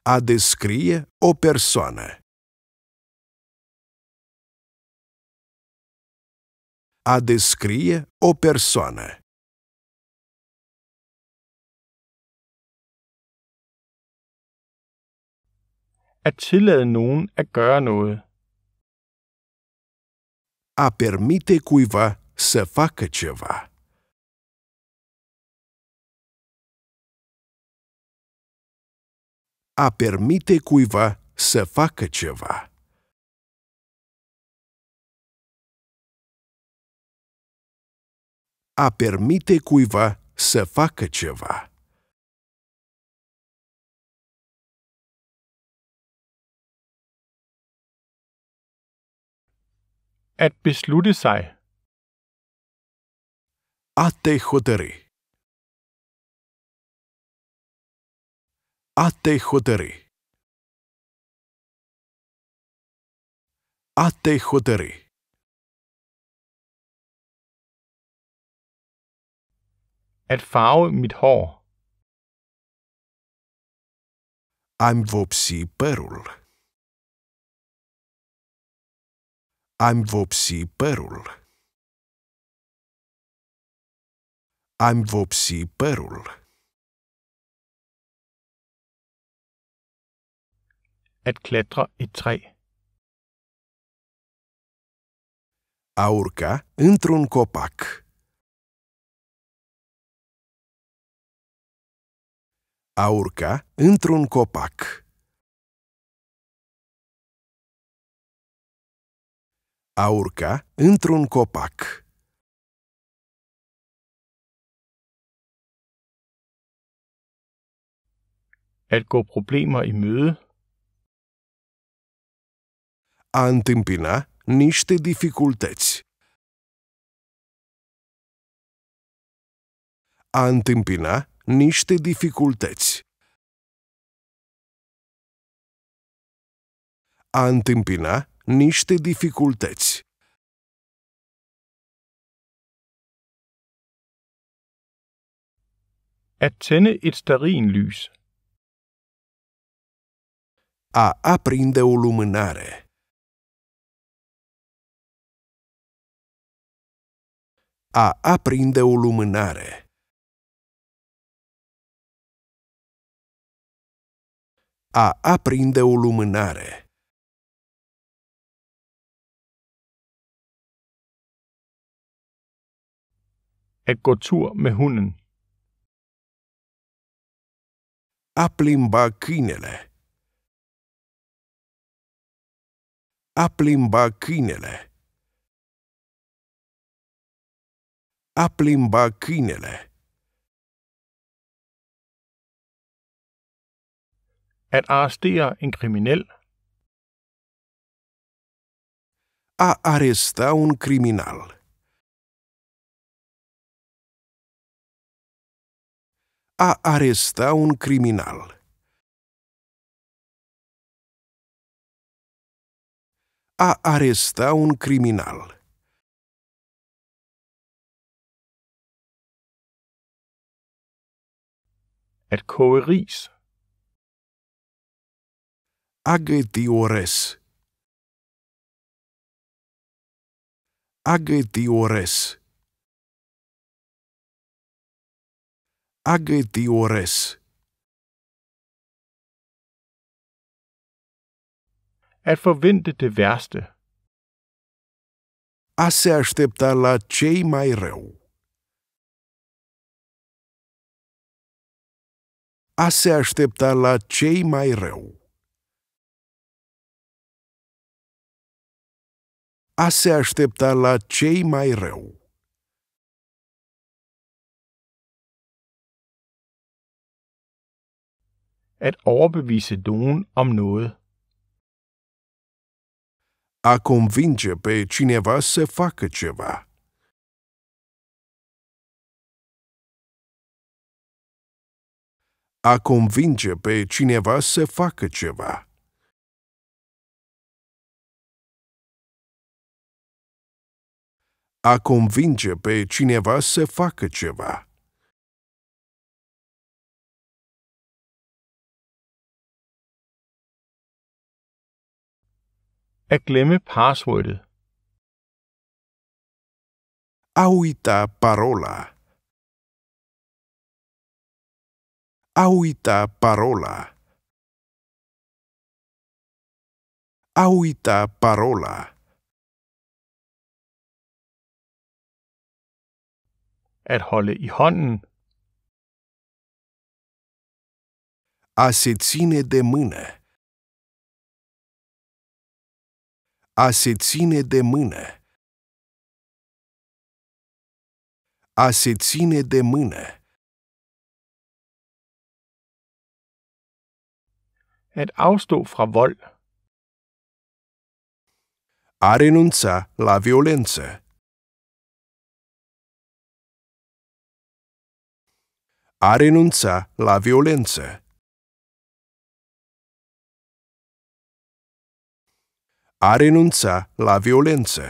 [SPEAKER 1] A descrie o persoană. A descrie o persoană. At tillade nogen at gøre noget. A permite cuiva să facă ceva. A permite cuiva să facă ceva. a permite cuiva să facă ceva. At beslutte sig. A te hotări. A te hotări. A te hotări. At farve mit hår. I'm vopsi părul. I'm vopsi părul. I'm vopsi părul. At klatre i træ. A urca într-un copac. A urca într-un copac. A urca într-un copac. At gå problemer i møde. A întâmpina niște dificultăți. A întâmpina niște dificultăți. A întâmpina niște dificultăți. At tænde et lys. A aprinde o lumânare. A aprinde o lumânare. A aprinde o lumânare. At gå tur med hunden. A plimba câinele. A plimba câinele. A plimba câinele. At arrestere en kriminel. A arresta un criminal. A arresta un criminal. a arresta un criminal. At koge ris. Agătiores Agătiores Agătiores At forvente det værste. A se aștepta la cei mai rău. A se aștepta la cei mai rău. a se aștepta la cei mai rău. At overbevise nogen om noget. A convinge pe cineva să facă ceva. A convinge pe cineva să facă ceva. a convinge pe cineva să facă ceva. At glemme passwordet. A uita parola. A uita parola. A uita parola. at holde i hånden. A se ține de mână. A se ține de mână. A se ține de mână. At afstå fra vold. A renunța la violență. a renunța la violență. A renunța la violență.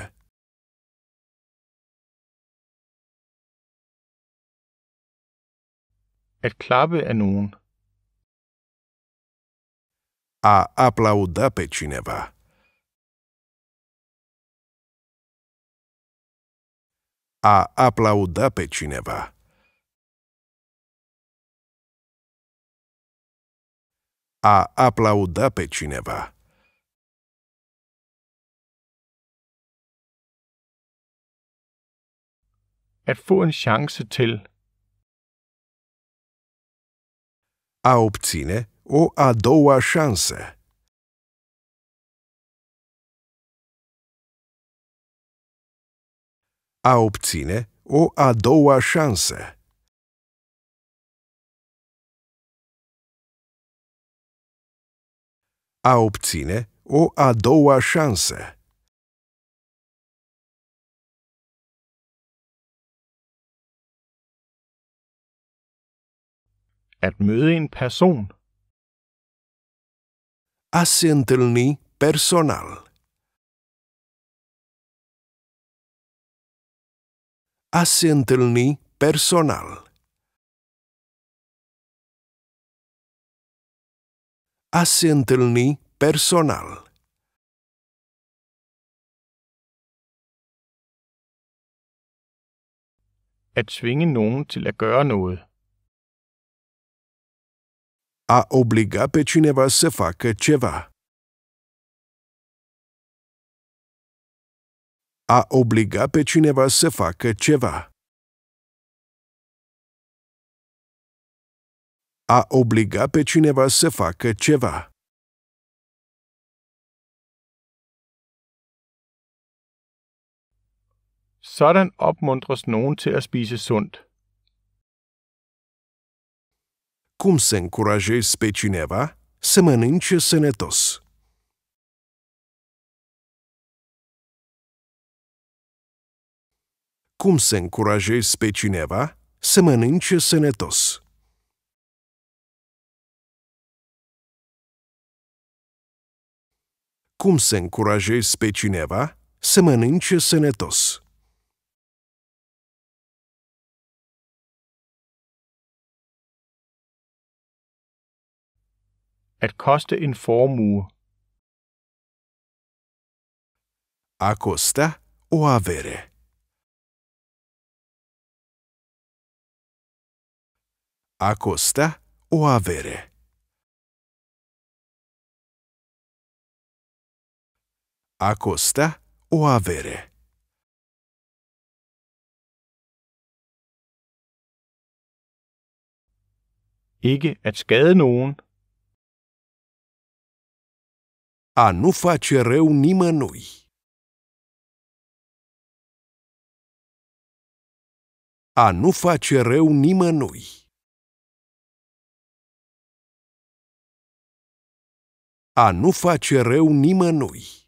[SPEAKER 1] At klappe af er nogen. A aplauda pe cineva. A aplauda pe cineva. a aplauda pe cineva. At få en chance til. A obține o a doua șansă. A obține o a doua șansă. a obține o a doua șansă. At møde en person. A se întâlni personal. A se întâlni personal. a se întâlni personal. At tvinge nogen til at gøre noget. A obliga pe cineva să facă ceva. A obliga pe cineva să facă ceva. a obliga pe cineva să facă ceva. Sådan opmuntres nogen til at spise sundt. Cum să încurajezi pe cineva să mănânce sănătos? Cum să încurajezi pe cineva să mănânce sănătos? cum să încurajezi pe cineva să mănânce sănătos. At koste en formue. A costa o avere. A costa o avere. a costa o avere. Ikke at skade nogen. A nu face rău nimănui. A nu face rău nimănui. A nu face rău nimănui.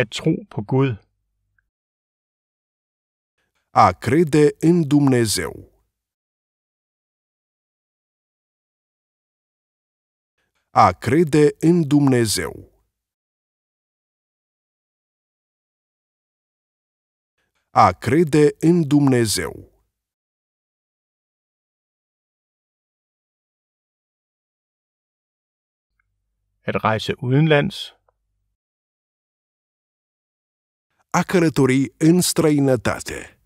[SPEAKER 1] at tro på Gud. A crede în Dumnezeu. A crede în Dumnezeu. A crede în Dumnezeu. At rejse udenlands a călători în străinătate.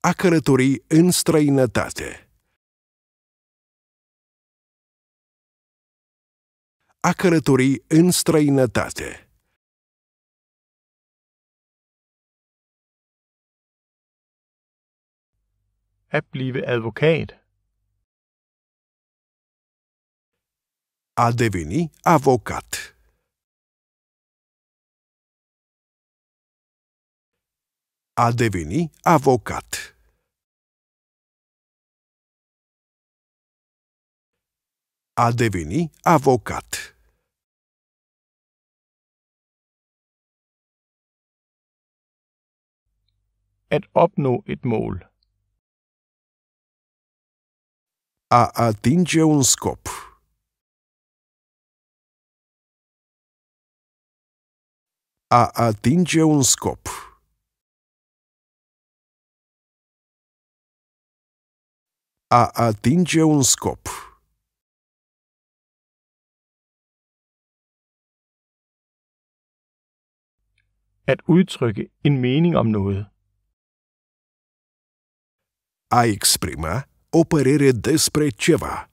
[SPEAKER 1] A călători în străinătate. A călători în străinătate. At blive advokat. A deveni avocat A deveni avocat A deveni avocat At opnå et mål A atinge un scop a atinge un scop. A atinge un scop. At udtrykke en mening om noget. A exprima o părere despre ceva.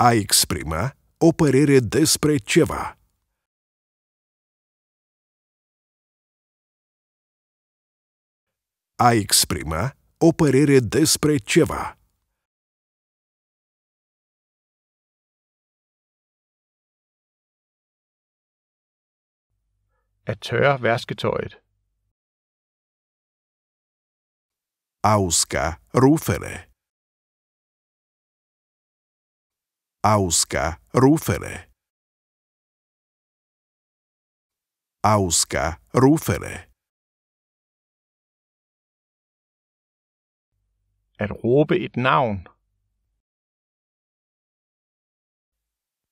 [SPEAKER 1] A exprima o părere despre ceva. A exprima o părere despre ceva. A tørre vasketøjet. A usca rufele. Auska rufele. Auska rufele. At råbe et navn.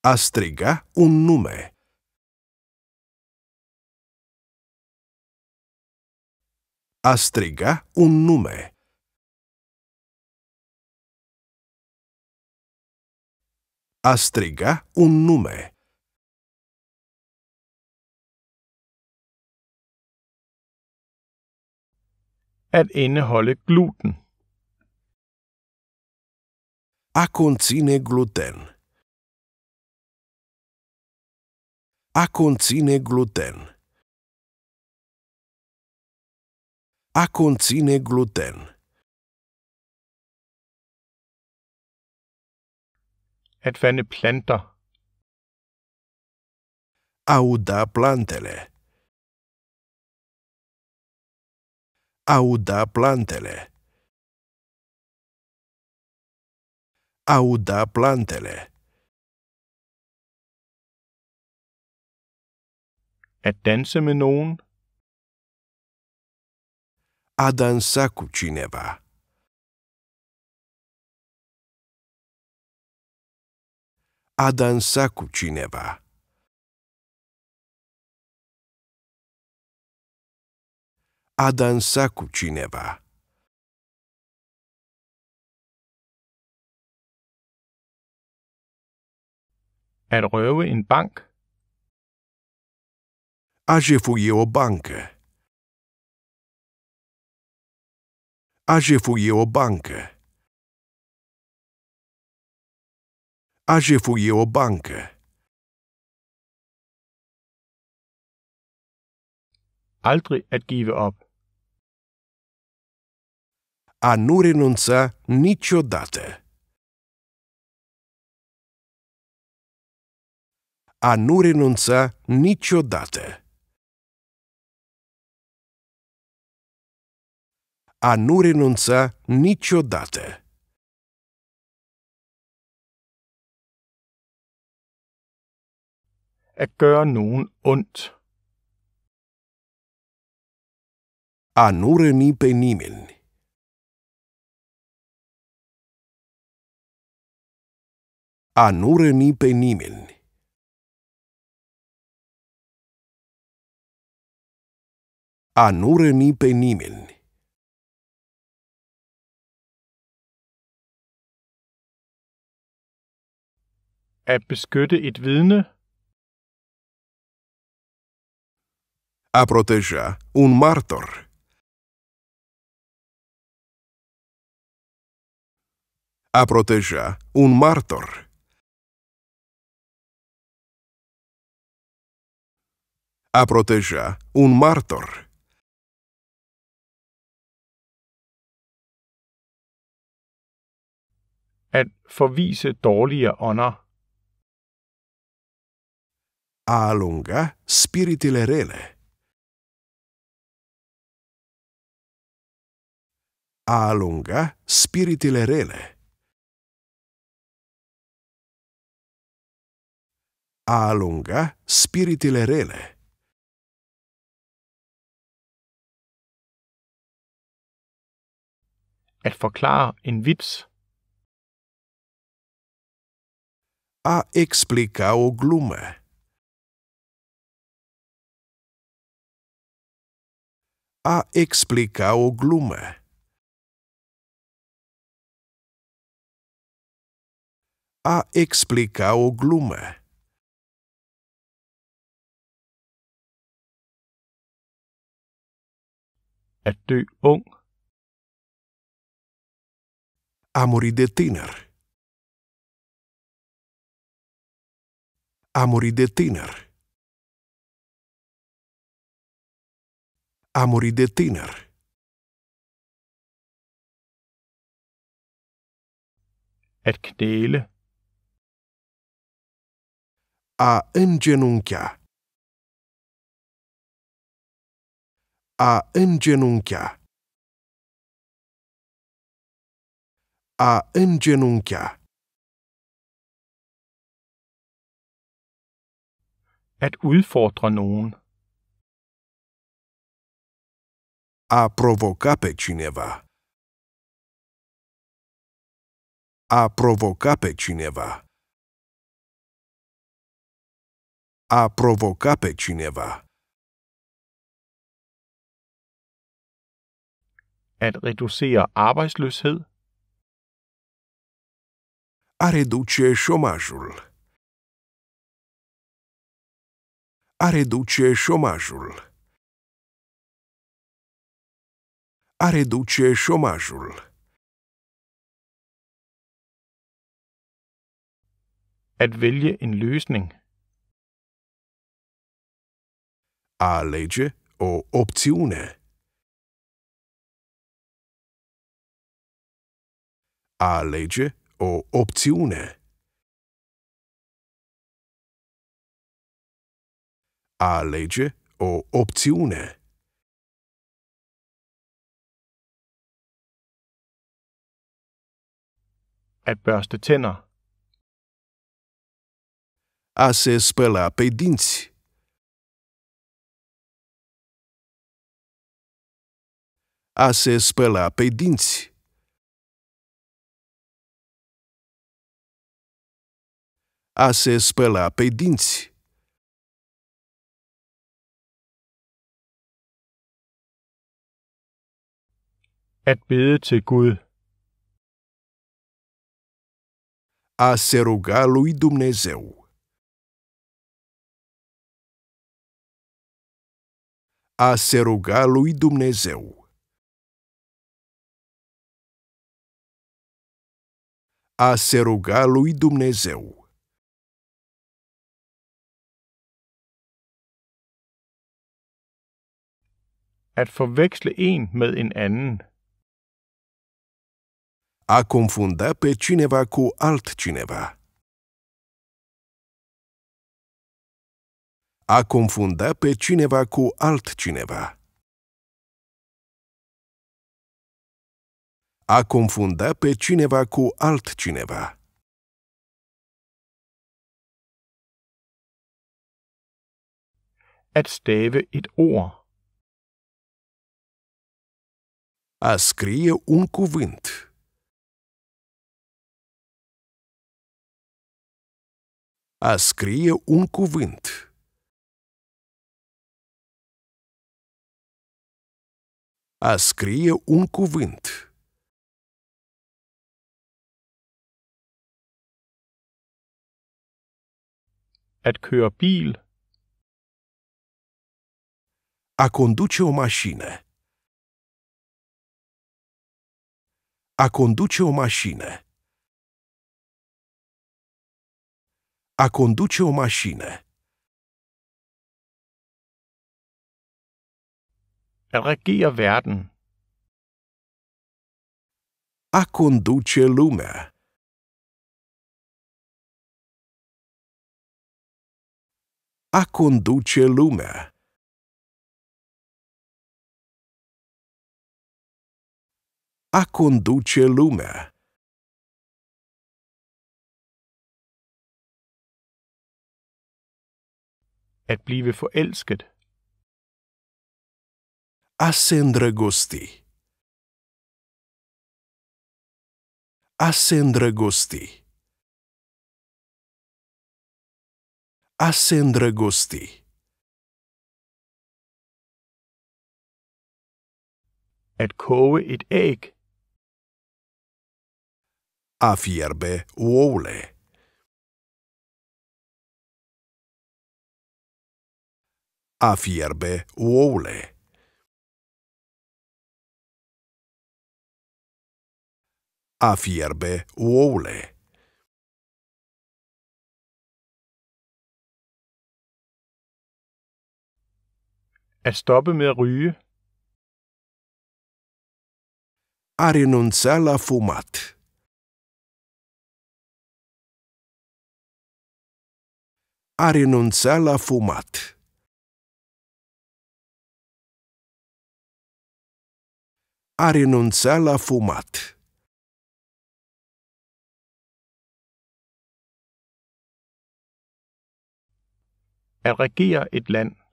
[SPEAKER 1] A un nume. Astriga un nume. Astriga striga un nume. At indeholde gluten. A conține gluten. A conține gluten. A conține gluten. At vande planter. A uda plantele. A uda plantele. A uda plantele. At danse med nogen. A dansa cu cineva. a dansa cu cineva. A dansa cu cineva. At røve en bank. A jefuie o bancă. A jefuie o bancă. a jefuie o bancă. Aldrig at give op. A nu renunța niciodată. A nu renunța niciodată. A nu renunța niciodată. at gøre nogen ondt. Anure ni pe nimeni. A nu pe nimeni. A pe nimeni. At beskytte et vidne a proteja, un martor. A proteja, un martor. A proteja, un martor. At forvise dårlige ånder. A allunga spiritele rele. a alunga spiritele rele. A alunga spiritele rele. At forklare in vits. A explica o glumă. A explica o glumă. a explica o glume. At dø ung. A muri de tiner. A muri de tiner. A muri de tiner. At knæle. A îngenunchea. A îngenunchea. A îngenunchea. At udfordre nogen. A provoca pe cineva. A provoca pe cineva. a provoca pe cineva. At reducere arbejdsløshed. A reduce șomajul. A reduce șomajul. A reduce șomajul. At vælge en løsning. A alege o opțiune. A alege o opțiune. A alege o opțiune. At børste tænder. A se spăla pe dinți. a se spăla pe dinți. A se spăla pe dinți. At bede til Gud. A se ruga lui Dumnezeu. a se ruga lui Dumnezeu. a se ruga lui Dumnezeu. At forveksle en med en anden. A confunda pe cineva cu altcineva. A confunda pe cineva cu altcineva. A confunda pe cineva cu altcineva. At stave et ord. A scrie un cuvânt. A scrie un cuvânt. A scrie un cuvânt. At køre bil. A conduce o mașină. A conduce o mașină. A conduce o mașină. a regere verden. A conduce lumea. a conduce lumea. A conduce lumea. At blive forelsket. A se îndrăgosti. A se îndrăgosti. a se îndrăgosti. At koge et æg. A fierbe oule. A fierbe oule. A fierbe oule. At stoppe med at ryge. A renunța la fumat. A renunța la fumat. A renunța la fumat. At regere et land.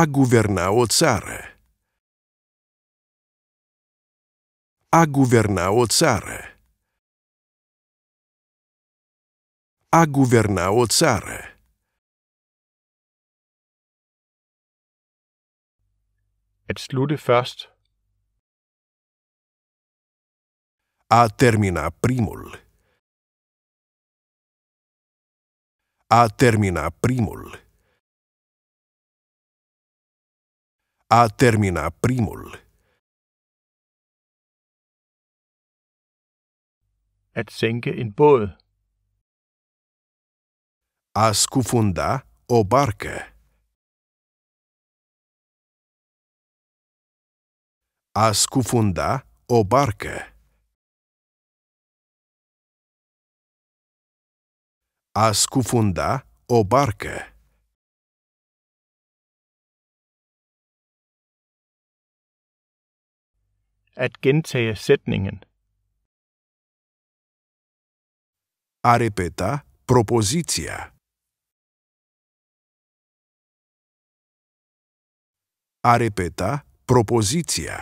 [SPEAKER 1] A guverna o țară. A guverna o țară. A guverna o țară. At slutte først. A termina primul. A termina primul. a termina primul. At sænke en båd. A scufunda o barcă. A scufunda o barcă. A scufunda o barcă. at gentage sætningen. A repeta propoziția. A repeta propositia.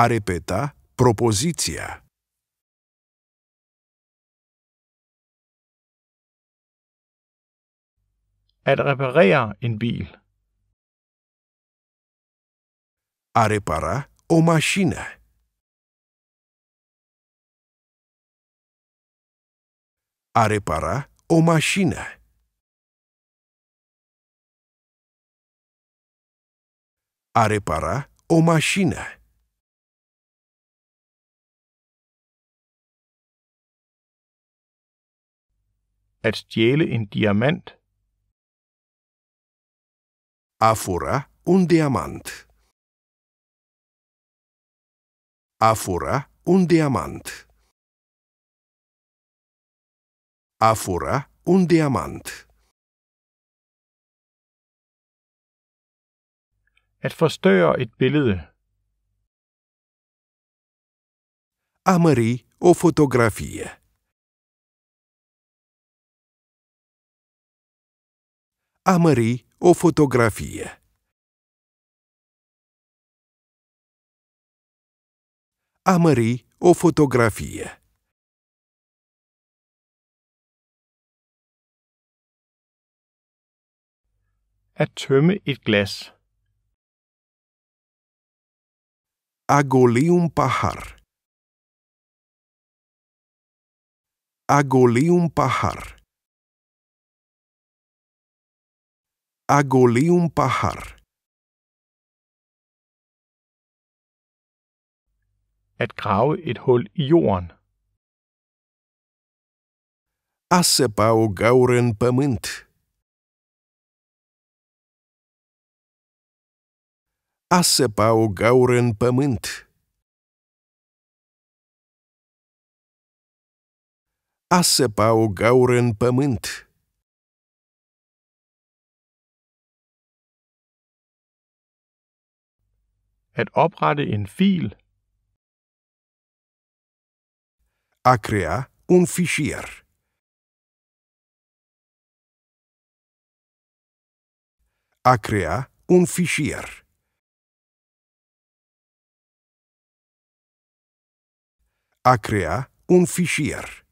[SPEAKER 1] A repeta propoziția. At reparere en bil. a o máquina. A o máquina. A o máquina. At stjæle en diamant. A um diamante. A fura un diamant. A fura un diamant. At forstøre et billede. A mări o fotografie. A mări o fotografie. armarie ou fotografia. At tømme et glas. Agolei um parrar. Agolei um parrar. at grave et hul i jorden. Asepau gauren pământ. Asepau gauren pământ. Asepau gauren pământ. At oprette en fil A crea un fișier. A crea un fișier. A crea un fișier.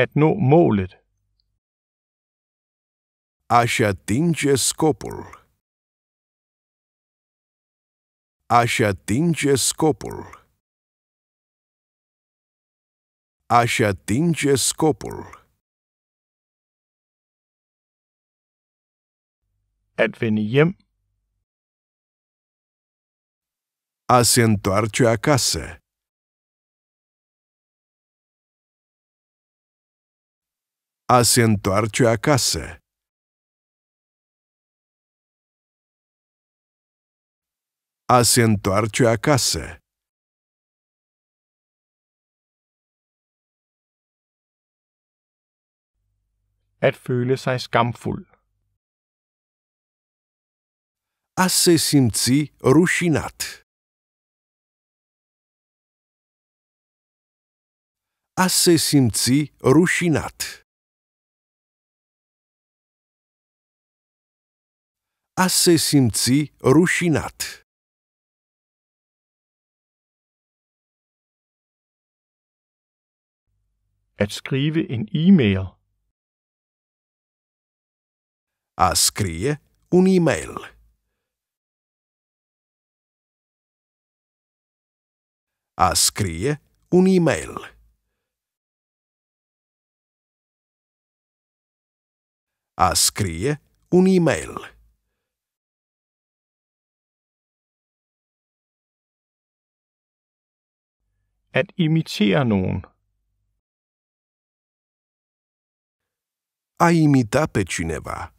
[SPEAKER 1] At nå målet. Aș atinge scopul. Aș atinge scopul. Aș atinge scopul. At vende hjem. A se întoarce acasă. A se întoarce acasă. a se întoarce acasă. At føle sig skamfuld. A se simți rușinat. A se simți rușinat. A se simți rușinat. At skrive en e-mail. At skrive en e-mail. At skrive en e-mail. At skrive en e-mail. At imitere nogen. a imita pe cineva.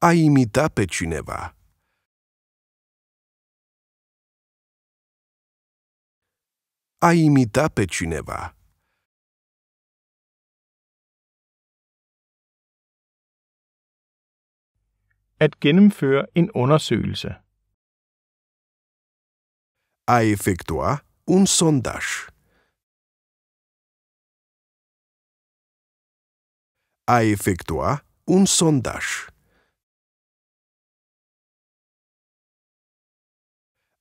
[SPEAKER 1] A imita pe cineva. A imita pe cineva. At gennemføre en undersøgelse. A efectua un sondaj. a efectua un sondaj.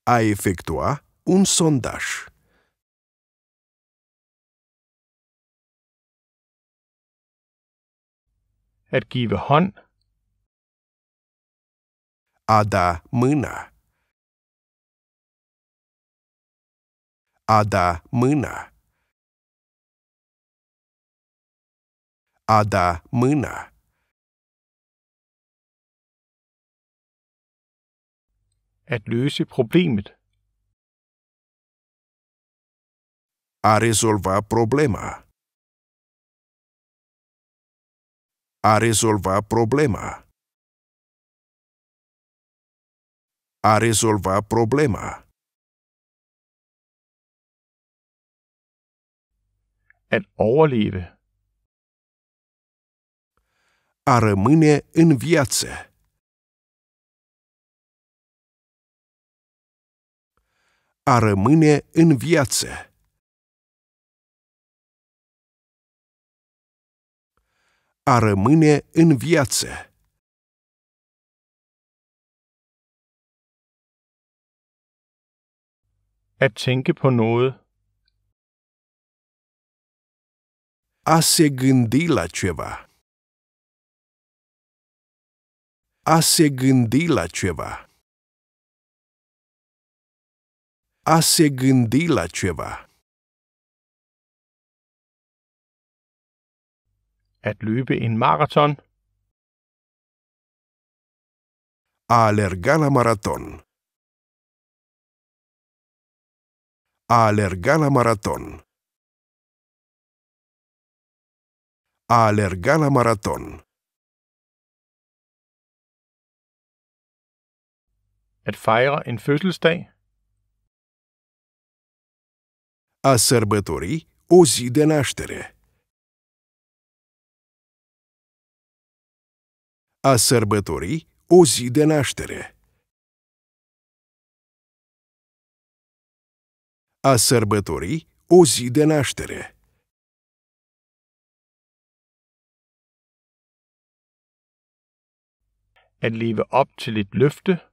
[SPEAKER 1] A efectua un sondaj. At give hånd. A da mâna. A da mâna. Мына. At løse problemet. A resolva problema. A resolva problema. A resolva problema. At overleve. a rămâne în viață. A rămâne în viață. A rămâne în viață. At tænke på noget. A se gândi la ceva. A se gândi la ceva. A se gândi la ceva. At løbe en maraton. A alerga la maraton. A alerga la maraton. A alerga la maraton. At fejre en fødselsdag. A sărbători o zi de naștere. A sărbători o zi de naștere. A sărbători o zi de naștere. At leve op til et løfte.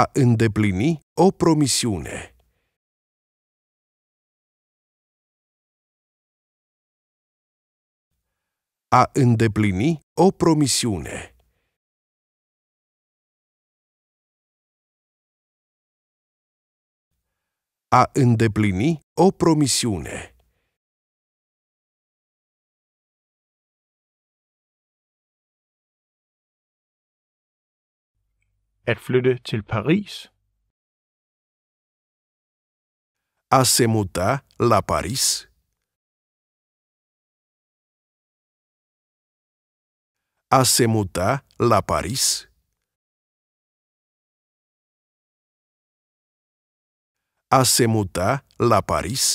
[SPEAKER 1] a îndeplini o promisiune. A îndeplini o promisiune. A îndeplini o promisiune. at flytte til Paris? A se muda la Paris? A se muda la Paris? A se muda la Paris?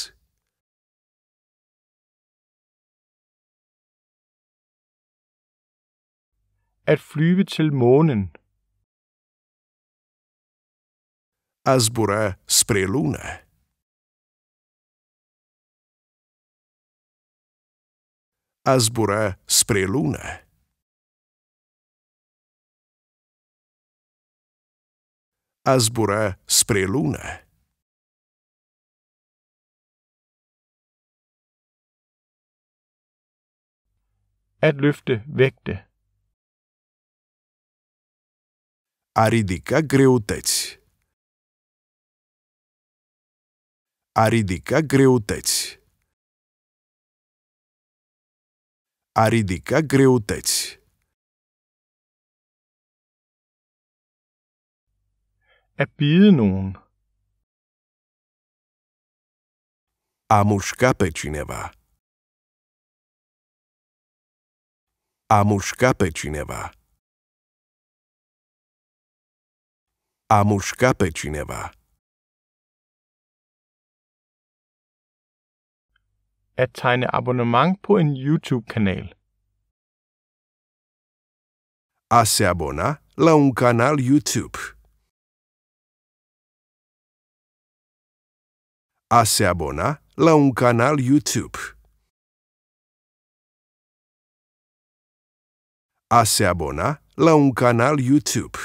[SPEAKER 1] At flyve til månen. a zbura spre lună. A zbura spre lună. A zbura spre lună. At løfte vægte. A ridica greutăți. a ridica greutăți. A ridica greutăți. At bide nogen. A mușca pe cineva. A mușca pe cineva. A mușca pe cineva. at tegne abonnement på en YouTube-kanal. A se abona la un canal YouTube. A se abona la un canal YouTube. A se abona la un canal YouTube.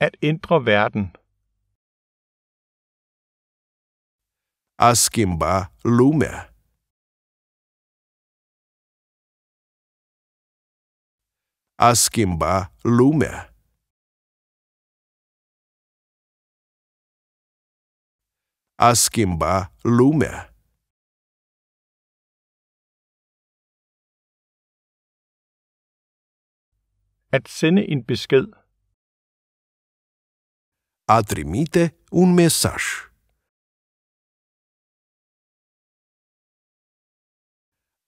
[SPEAKER 1] At ændre verden. a schimba lumea. A schimba lumea. A schimba lumea. At sende en besked. A trimite un mesaj.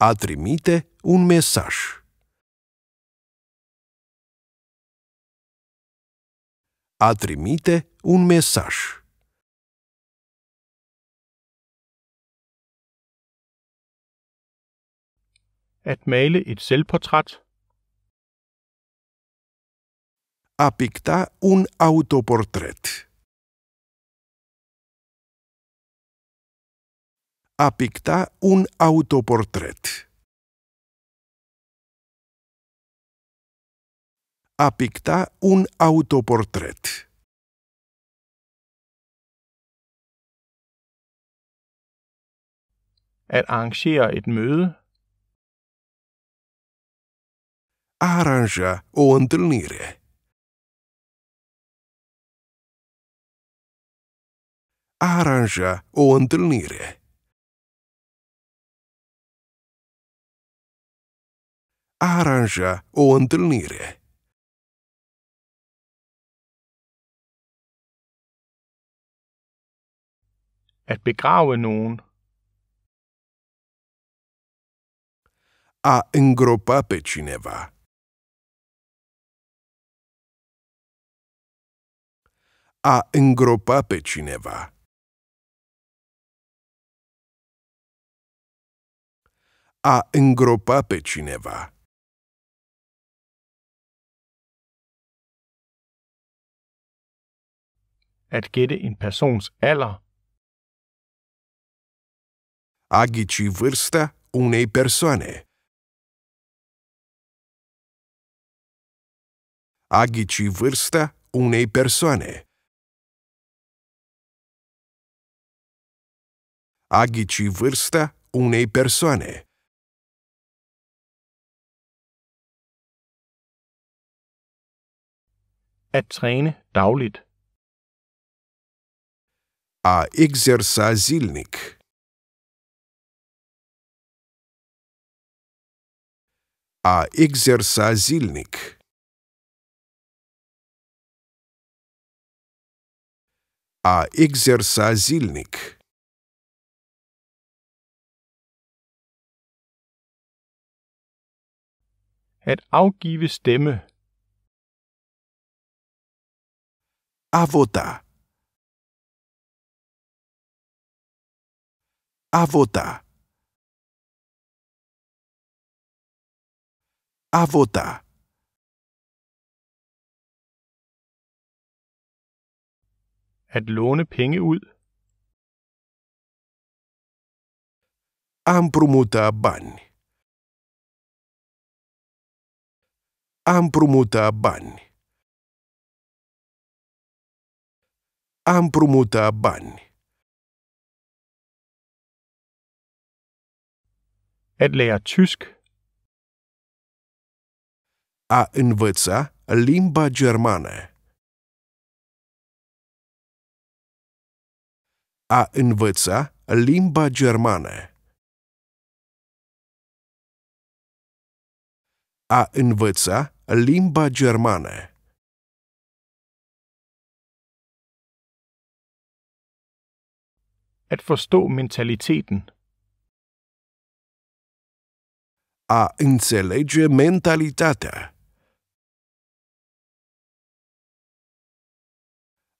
[SPEAKER 1] a trimite un mesaj. A trimite un mesaj. At male et selvportræt. A picta un autoportret. a pictar un autoportret. pictar un autoportret. At arrangere et møde. Arrange o întâlnire. Arrange o întâlnire. a aranja o întâlnire. At begrave nogen. A îngropa pe cineva. A îngropa pe cineva. A îngropa pe cineva. at gætte en persons alder. Agici ghici vârsta unei persoane. Agici ghici vârsta unei persoane. Agici ghici vârsta unei persoane. At træne dagligt а exersa zilnic. A exersa zilnic. A At afgive stemme. Avota. a votar. A At låne penge ud. Ampromuta împrumuta bani. A împrumuta bani. A bani. At lære tysk. A învăța limba germană. A învăța limba germană. A învăța limba germană. At forstå mentaliteten. a înțelege mentalitatea.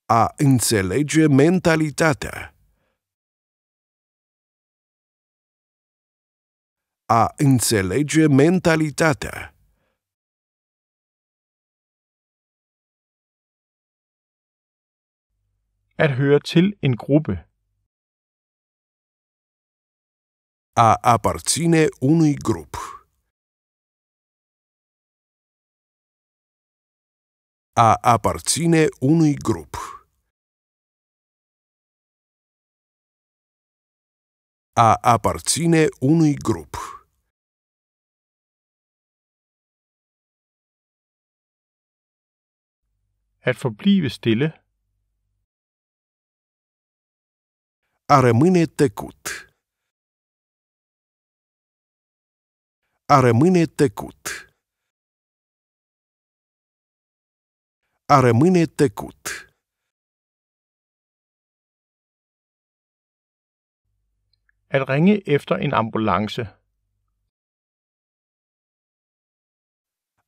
[SPEAKER 1] A înțelege mentalitatea. A înțelege mentalitatea. At høre til en gruppe. A aparține unui grup. a aparține unui grup. A aparține unui grup. At forblive stille. A rămâne tăcut. A rămâne tăcut. a rămâne tăcut. At ringe efter en ambulance.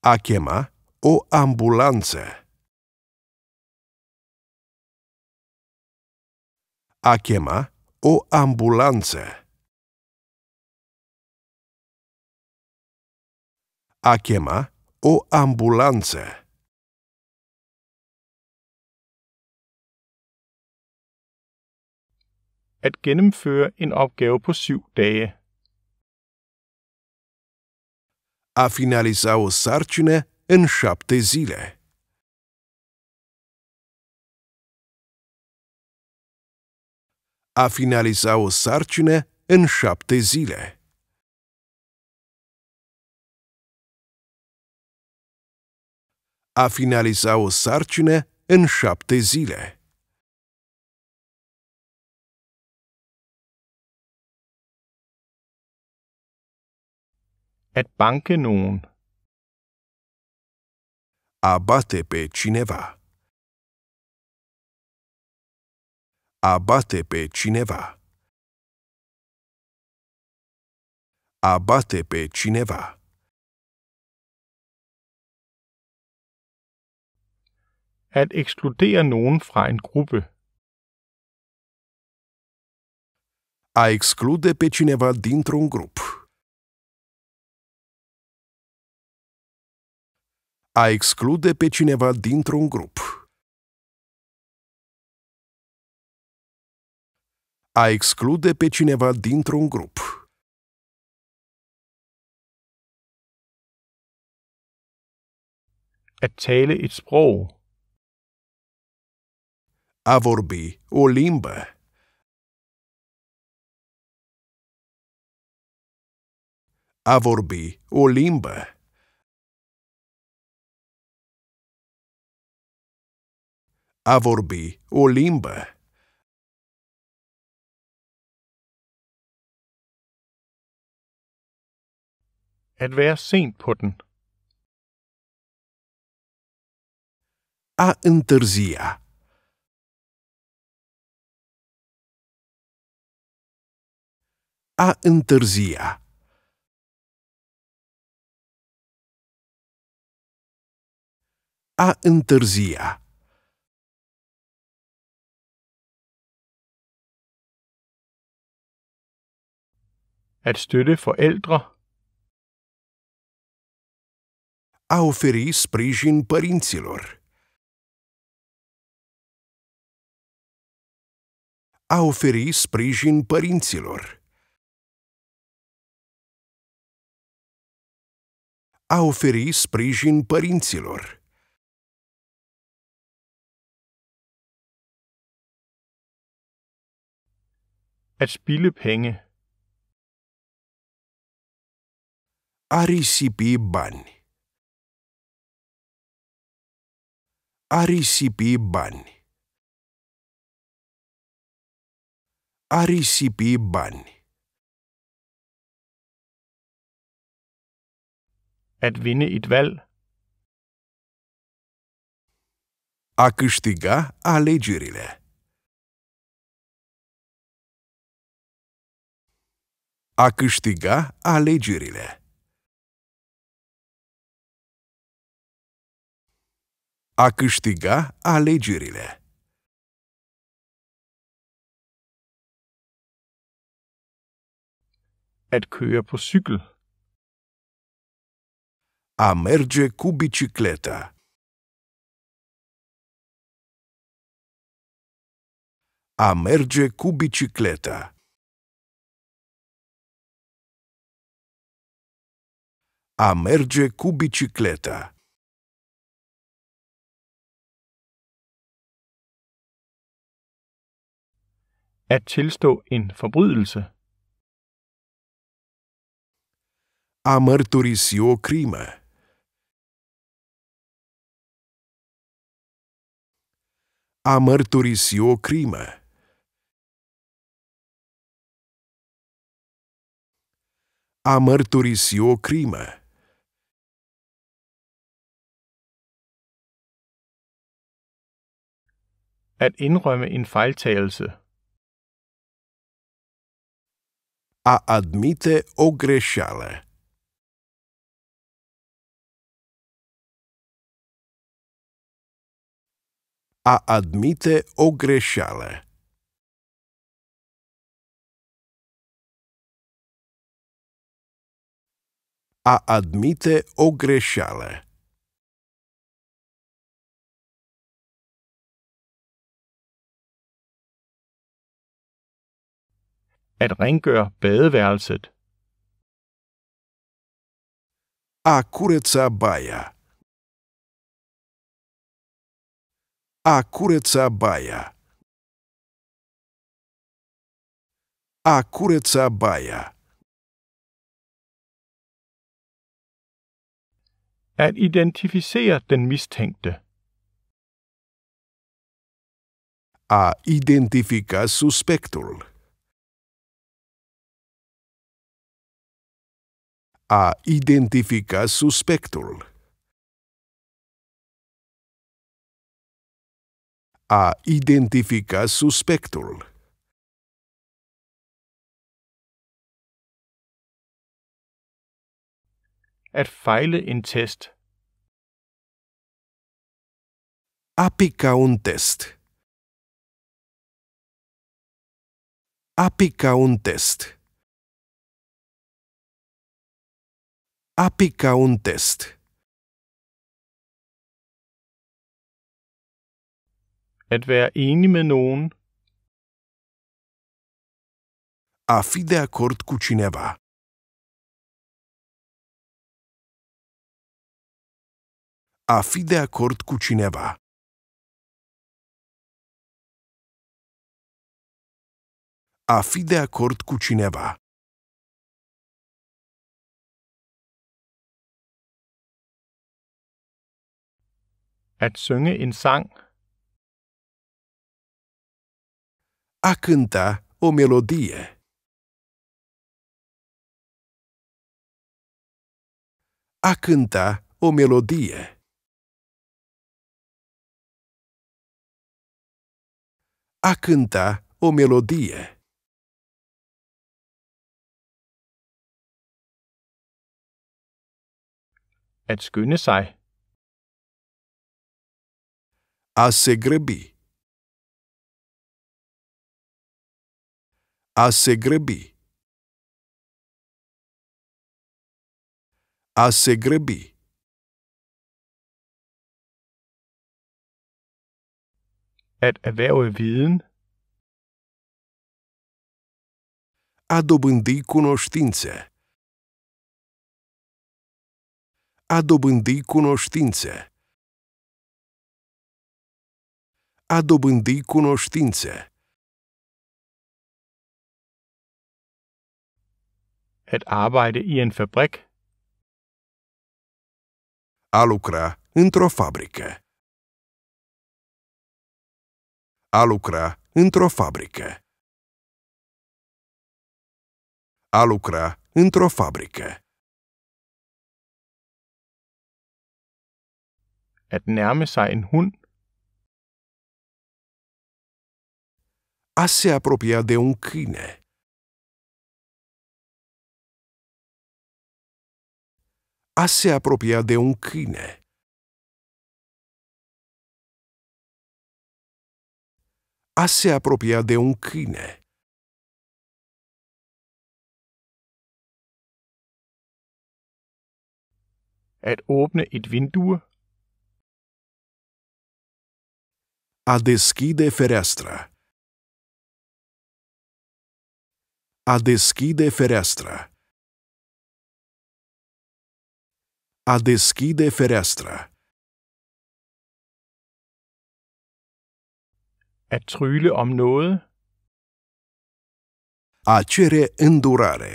[SPEAKER 1] A chema o ambulanță. A chema o ambulanță. A chema o ambulanță. at gennemføre en opgave på syv dage. A finaliza o sarcină în șapte zile. a finaliza o sarcină în șapte zile. A finaliza o sarcină în șapte zile. At banke nogen. Abate pe cineva. Abate pe cineva. Abate pe cineva. At ekskludere nogen fra en gruppe. A exclude pe cineva dintr-un grup. A exclude pe cineva dintr-un grup. A exclude pe cineva dintr-un grup. A tale et sprog. A vorbi o limbă. A vorbi o limbă. a vorbi o limbă. At være sent på den. A întârzia. A întârzia. a întârzia. At støtte forældre. A oferi sprijin părinților. A oferi sprijin părinților. A oferi sprijin părinților. At spille penge. A risipi bani A risipi bani A risipi bani At vinde et valg A câștiga alegerile A câștiga alegerile A câștiga alegerile At køre på cykel. A merge cu bicicleta. A merge cu bicicleta. A merge cu bicicleta. At tilstå en forbrydelse. A mărturisi o crimă. A mărturisi crimă. crimă. At indrømme en fejltagelse. a admite o greșeală. A admite o greșeală. A admite o greșeală. at rengøre badeværelset. A kureța baia. A kureța baia. A kureța baia. At identificere den mistænkte. A identifica suspectul. a identificar suspectul. A identificar suspectul. At fejle test. Apica un test. Apica un test. API un test. At være enig med nogen. A fi de acord cu cineva. A fi de acord cu cineva. A fi de acord cu cineva. At synge en sang. A cânta o melodia A o melodia A o melodia At skynde sig. A se grăbi. A se grăbi. A se grăbi. At erhverve viden. A dobândi cunoștințe. A dobândi cunoștințe. a dobândi cunoștințe. At arbejde i fabrik. A lucra într-o fabrică. A lucra într-o fabrică. A lucra într-o fabrică. At nærme sig en hund. a se apropia de um cine, A se apropia de um cine, A se apropia de um cine, At åbne et vindue. A desquida ferestra. A deschide fereastra. A deschide fereastra. A trylle om noget. A cere îndurare.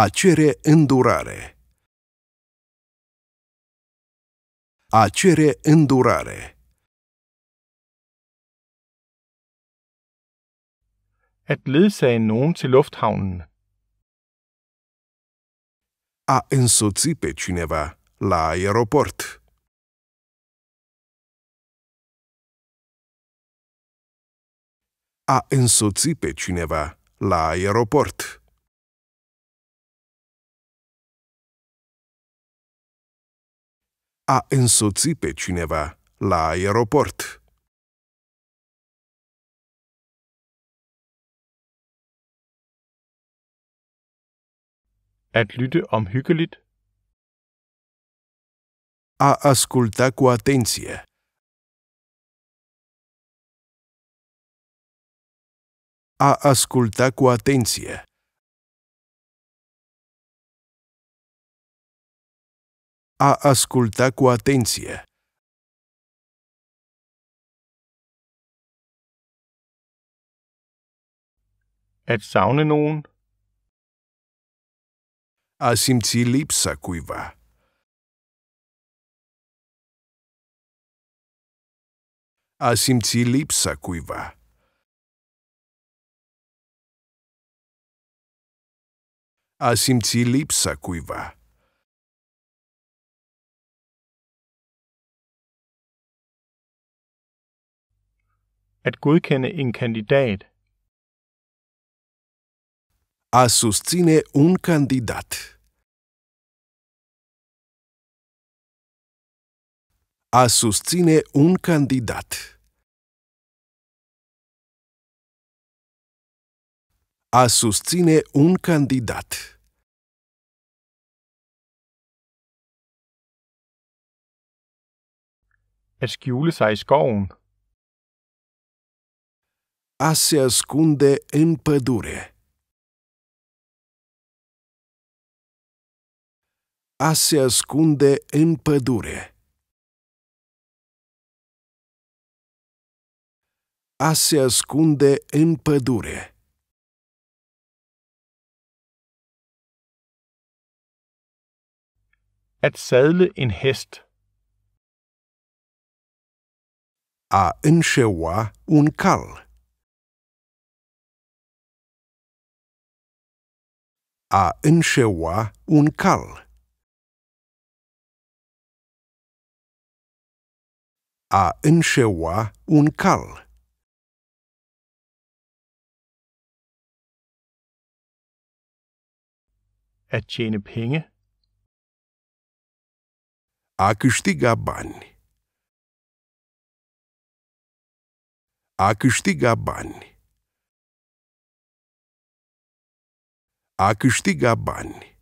[SPEAKER 1] A cere îndurare. A cere îndurare. at ledsage nogen til lufthavnen. A însoți pe cineva la aeroport. A însoți pe cineva la aeroport. A însoți pe cineva la aeroport. At lytte omhyggeligt. A asculta cu atenție. A asculta cu atenție. A asculta cu atenție. At savne nogen asimtsilipsa куйва. Asimtsilipsa cuiva. Asimtsilipsa куйва. At godkende en kandidat A susține un candidat. A susține un candidat. A susține un candidat. At skjule sig i skoven. A se ascunde în pădure. a se ascunde în pădure. A se ascunde în pădure. At sadle en hest. A înșeua un cal. A înșeua un cal. A înșeua un cal. At tjene penge. A câștiga bani. A câștiga bani. A câștiga bani.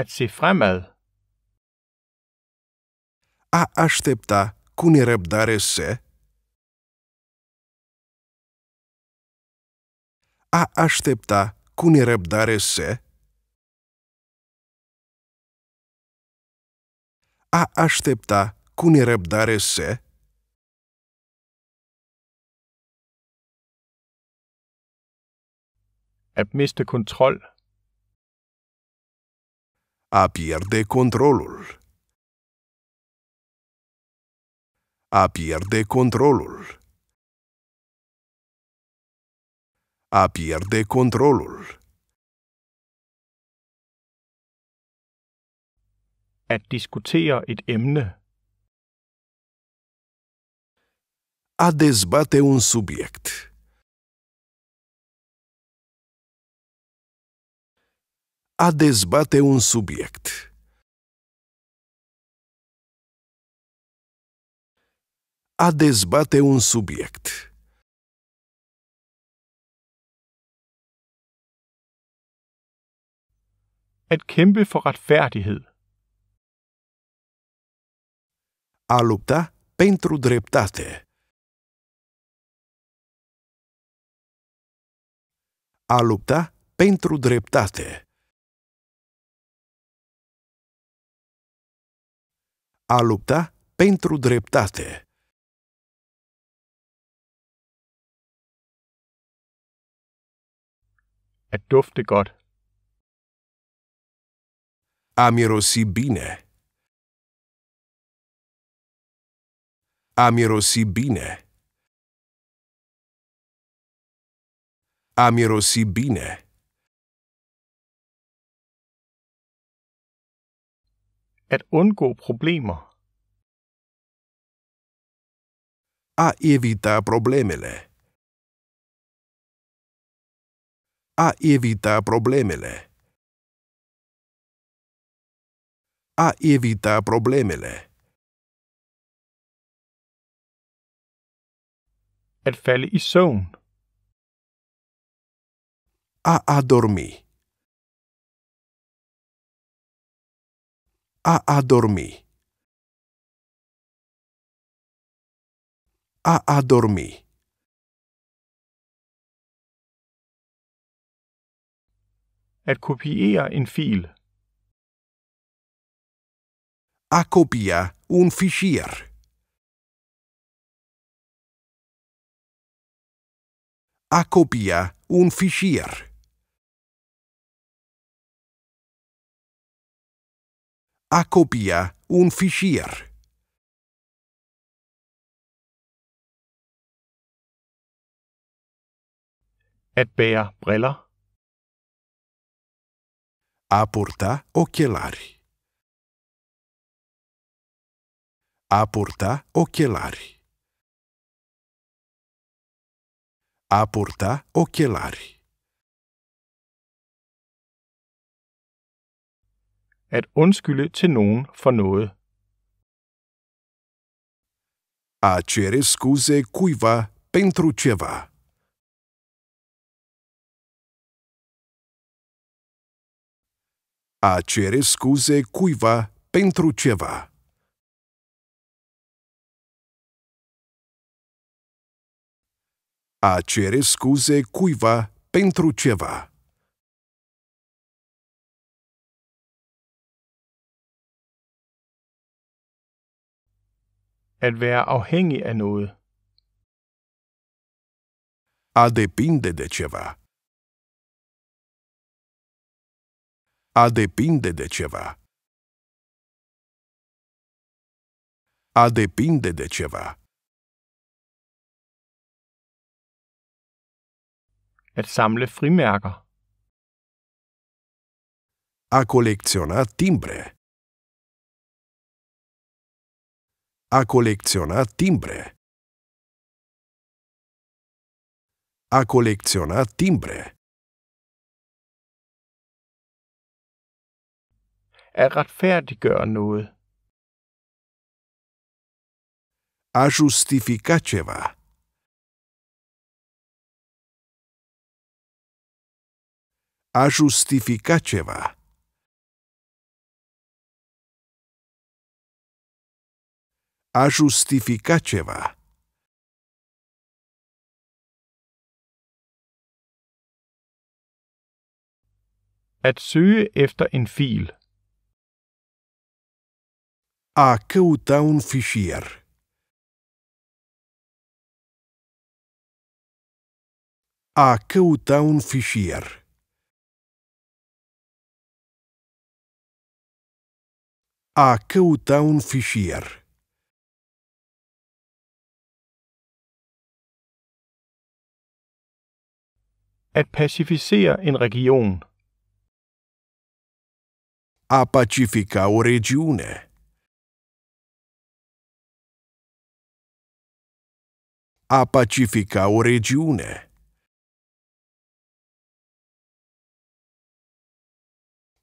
[SPEAKER 1] At se fremad. A aștepta cu nerăbdare să. A aștepta cu nerăbdare să. A aștepta cu nerăbdare să. At miste kontrol a pierde controlul. A pierde controlul. A pierde controlul. At diskutere et emne. A dezbate un subiect. a dezbate un subiect. A dezbate un subiect. At kæmpe for retfærdighed. A lupta pentru dreptate. A lupta pentru dreptate. A lupta pentru dreptate. At er dufte godt. A mirosi bine. A mirosi bine. A mirosi bine. At undgå problemer. A evita problemele. A evita problemele. A evita problemele. At falde i søvn. A adormi. a adormi. A adormi. At kopiere en fil. A copia un fichier. A copia un fichier. a copia un fischier. At bære briller. A porta occhielari. A porta occhielari. A porta occhielari. At undskylde til nogen for noget. A cere scuze cuiva pentru ceva. A cere scuze cuiva pentru ceva. A cere scuze cuiva pentru ceva. at være afhængig af noget. A depinde de ceva. A depinde de ceva. A depinde de ceva. At samle frimærker. A colecționa timbre. A colecționa timbre. A colecționa timbre. A retfærdiggøre noget. A justifica ceva. A justifica ceva. a justifica ceva. At søge efter en fil. A căuta un fișier. A căuta un fișier. A căuta un fișier. at pacificere en region. A pacifica o regiune. A pacifica o regiune.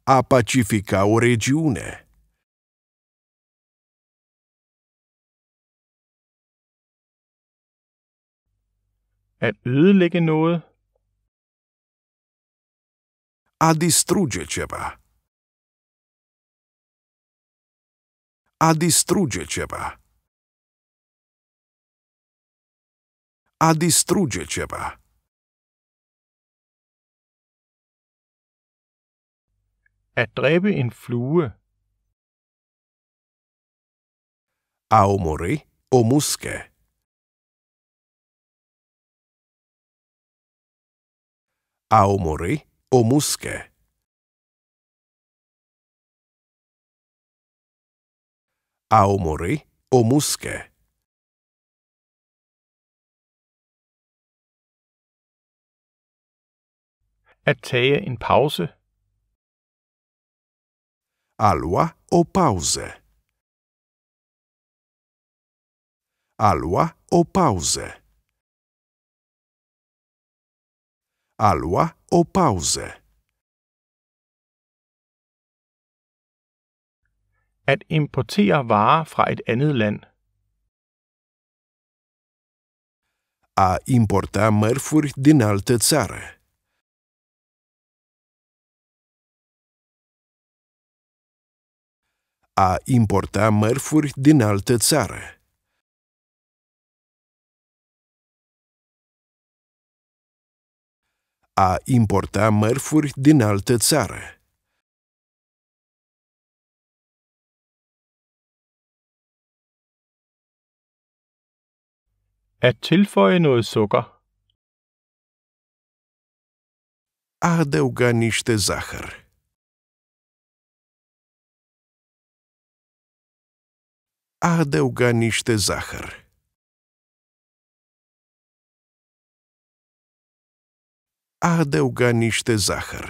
[SPEAKER 1] a pacifica o regiune. At ødelægge noget a distruge ceva. A distruge ceva. A distruge ceva. At dræbe en flue. A omori o muske. A omori o musche. A o musche. At in pause. Alua o pause. Alua o pause. Alua o Pause. At importere varer fra et andet land. A importa mărfuri din altă țară. A importa mărfuri din altă țară. a importa mărfuri din altă țară. At tilføje noget sukker. A adăuga niște zahăr. a adăuga niște zahăr. a adăuga niște zahăr.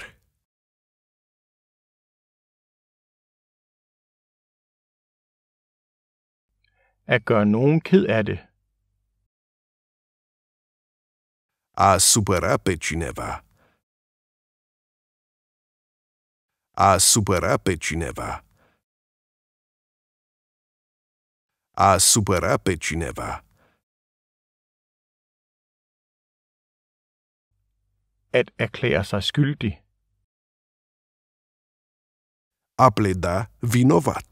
[SPEAKER 1] At gøre nogen ked af det. A supăra pe cineva. A supăra pe cineva. A supăra pe cineva. at erklære sig skyldig. Apleda vinovat.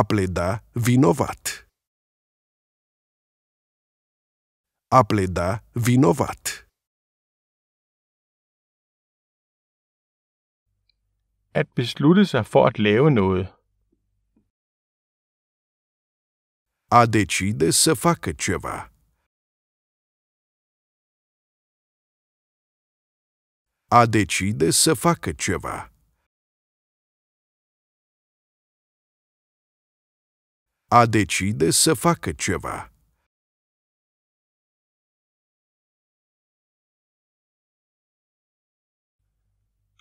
[SPEAKER 1] Apleda vinovat. Apleda vinovat. At beslutte sig for at lave noget. A decide să facă ceva. a decide să facă ceva. A decide să facă ceva.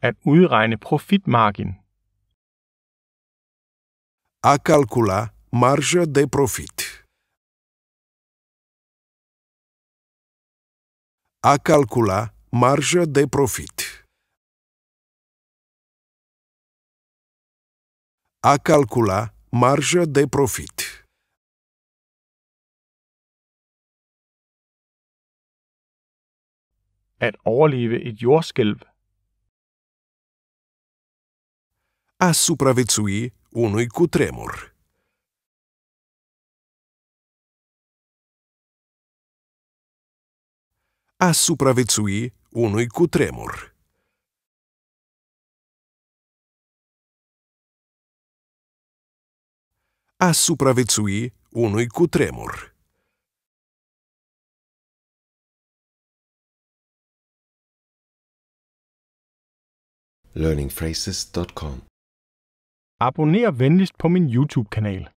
[SPEAKER 1] At udregne profitmargin. A calcula marja de profit. A calcula Marjă de profit A calcula marjă de profit At overleve et jordskælv. A supraviețui unui cutremur. a supraviețui unui cutremur. A supraviețui unui cutremur. learningphrases.com Abonner venligst på min YouTube-kanal.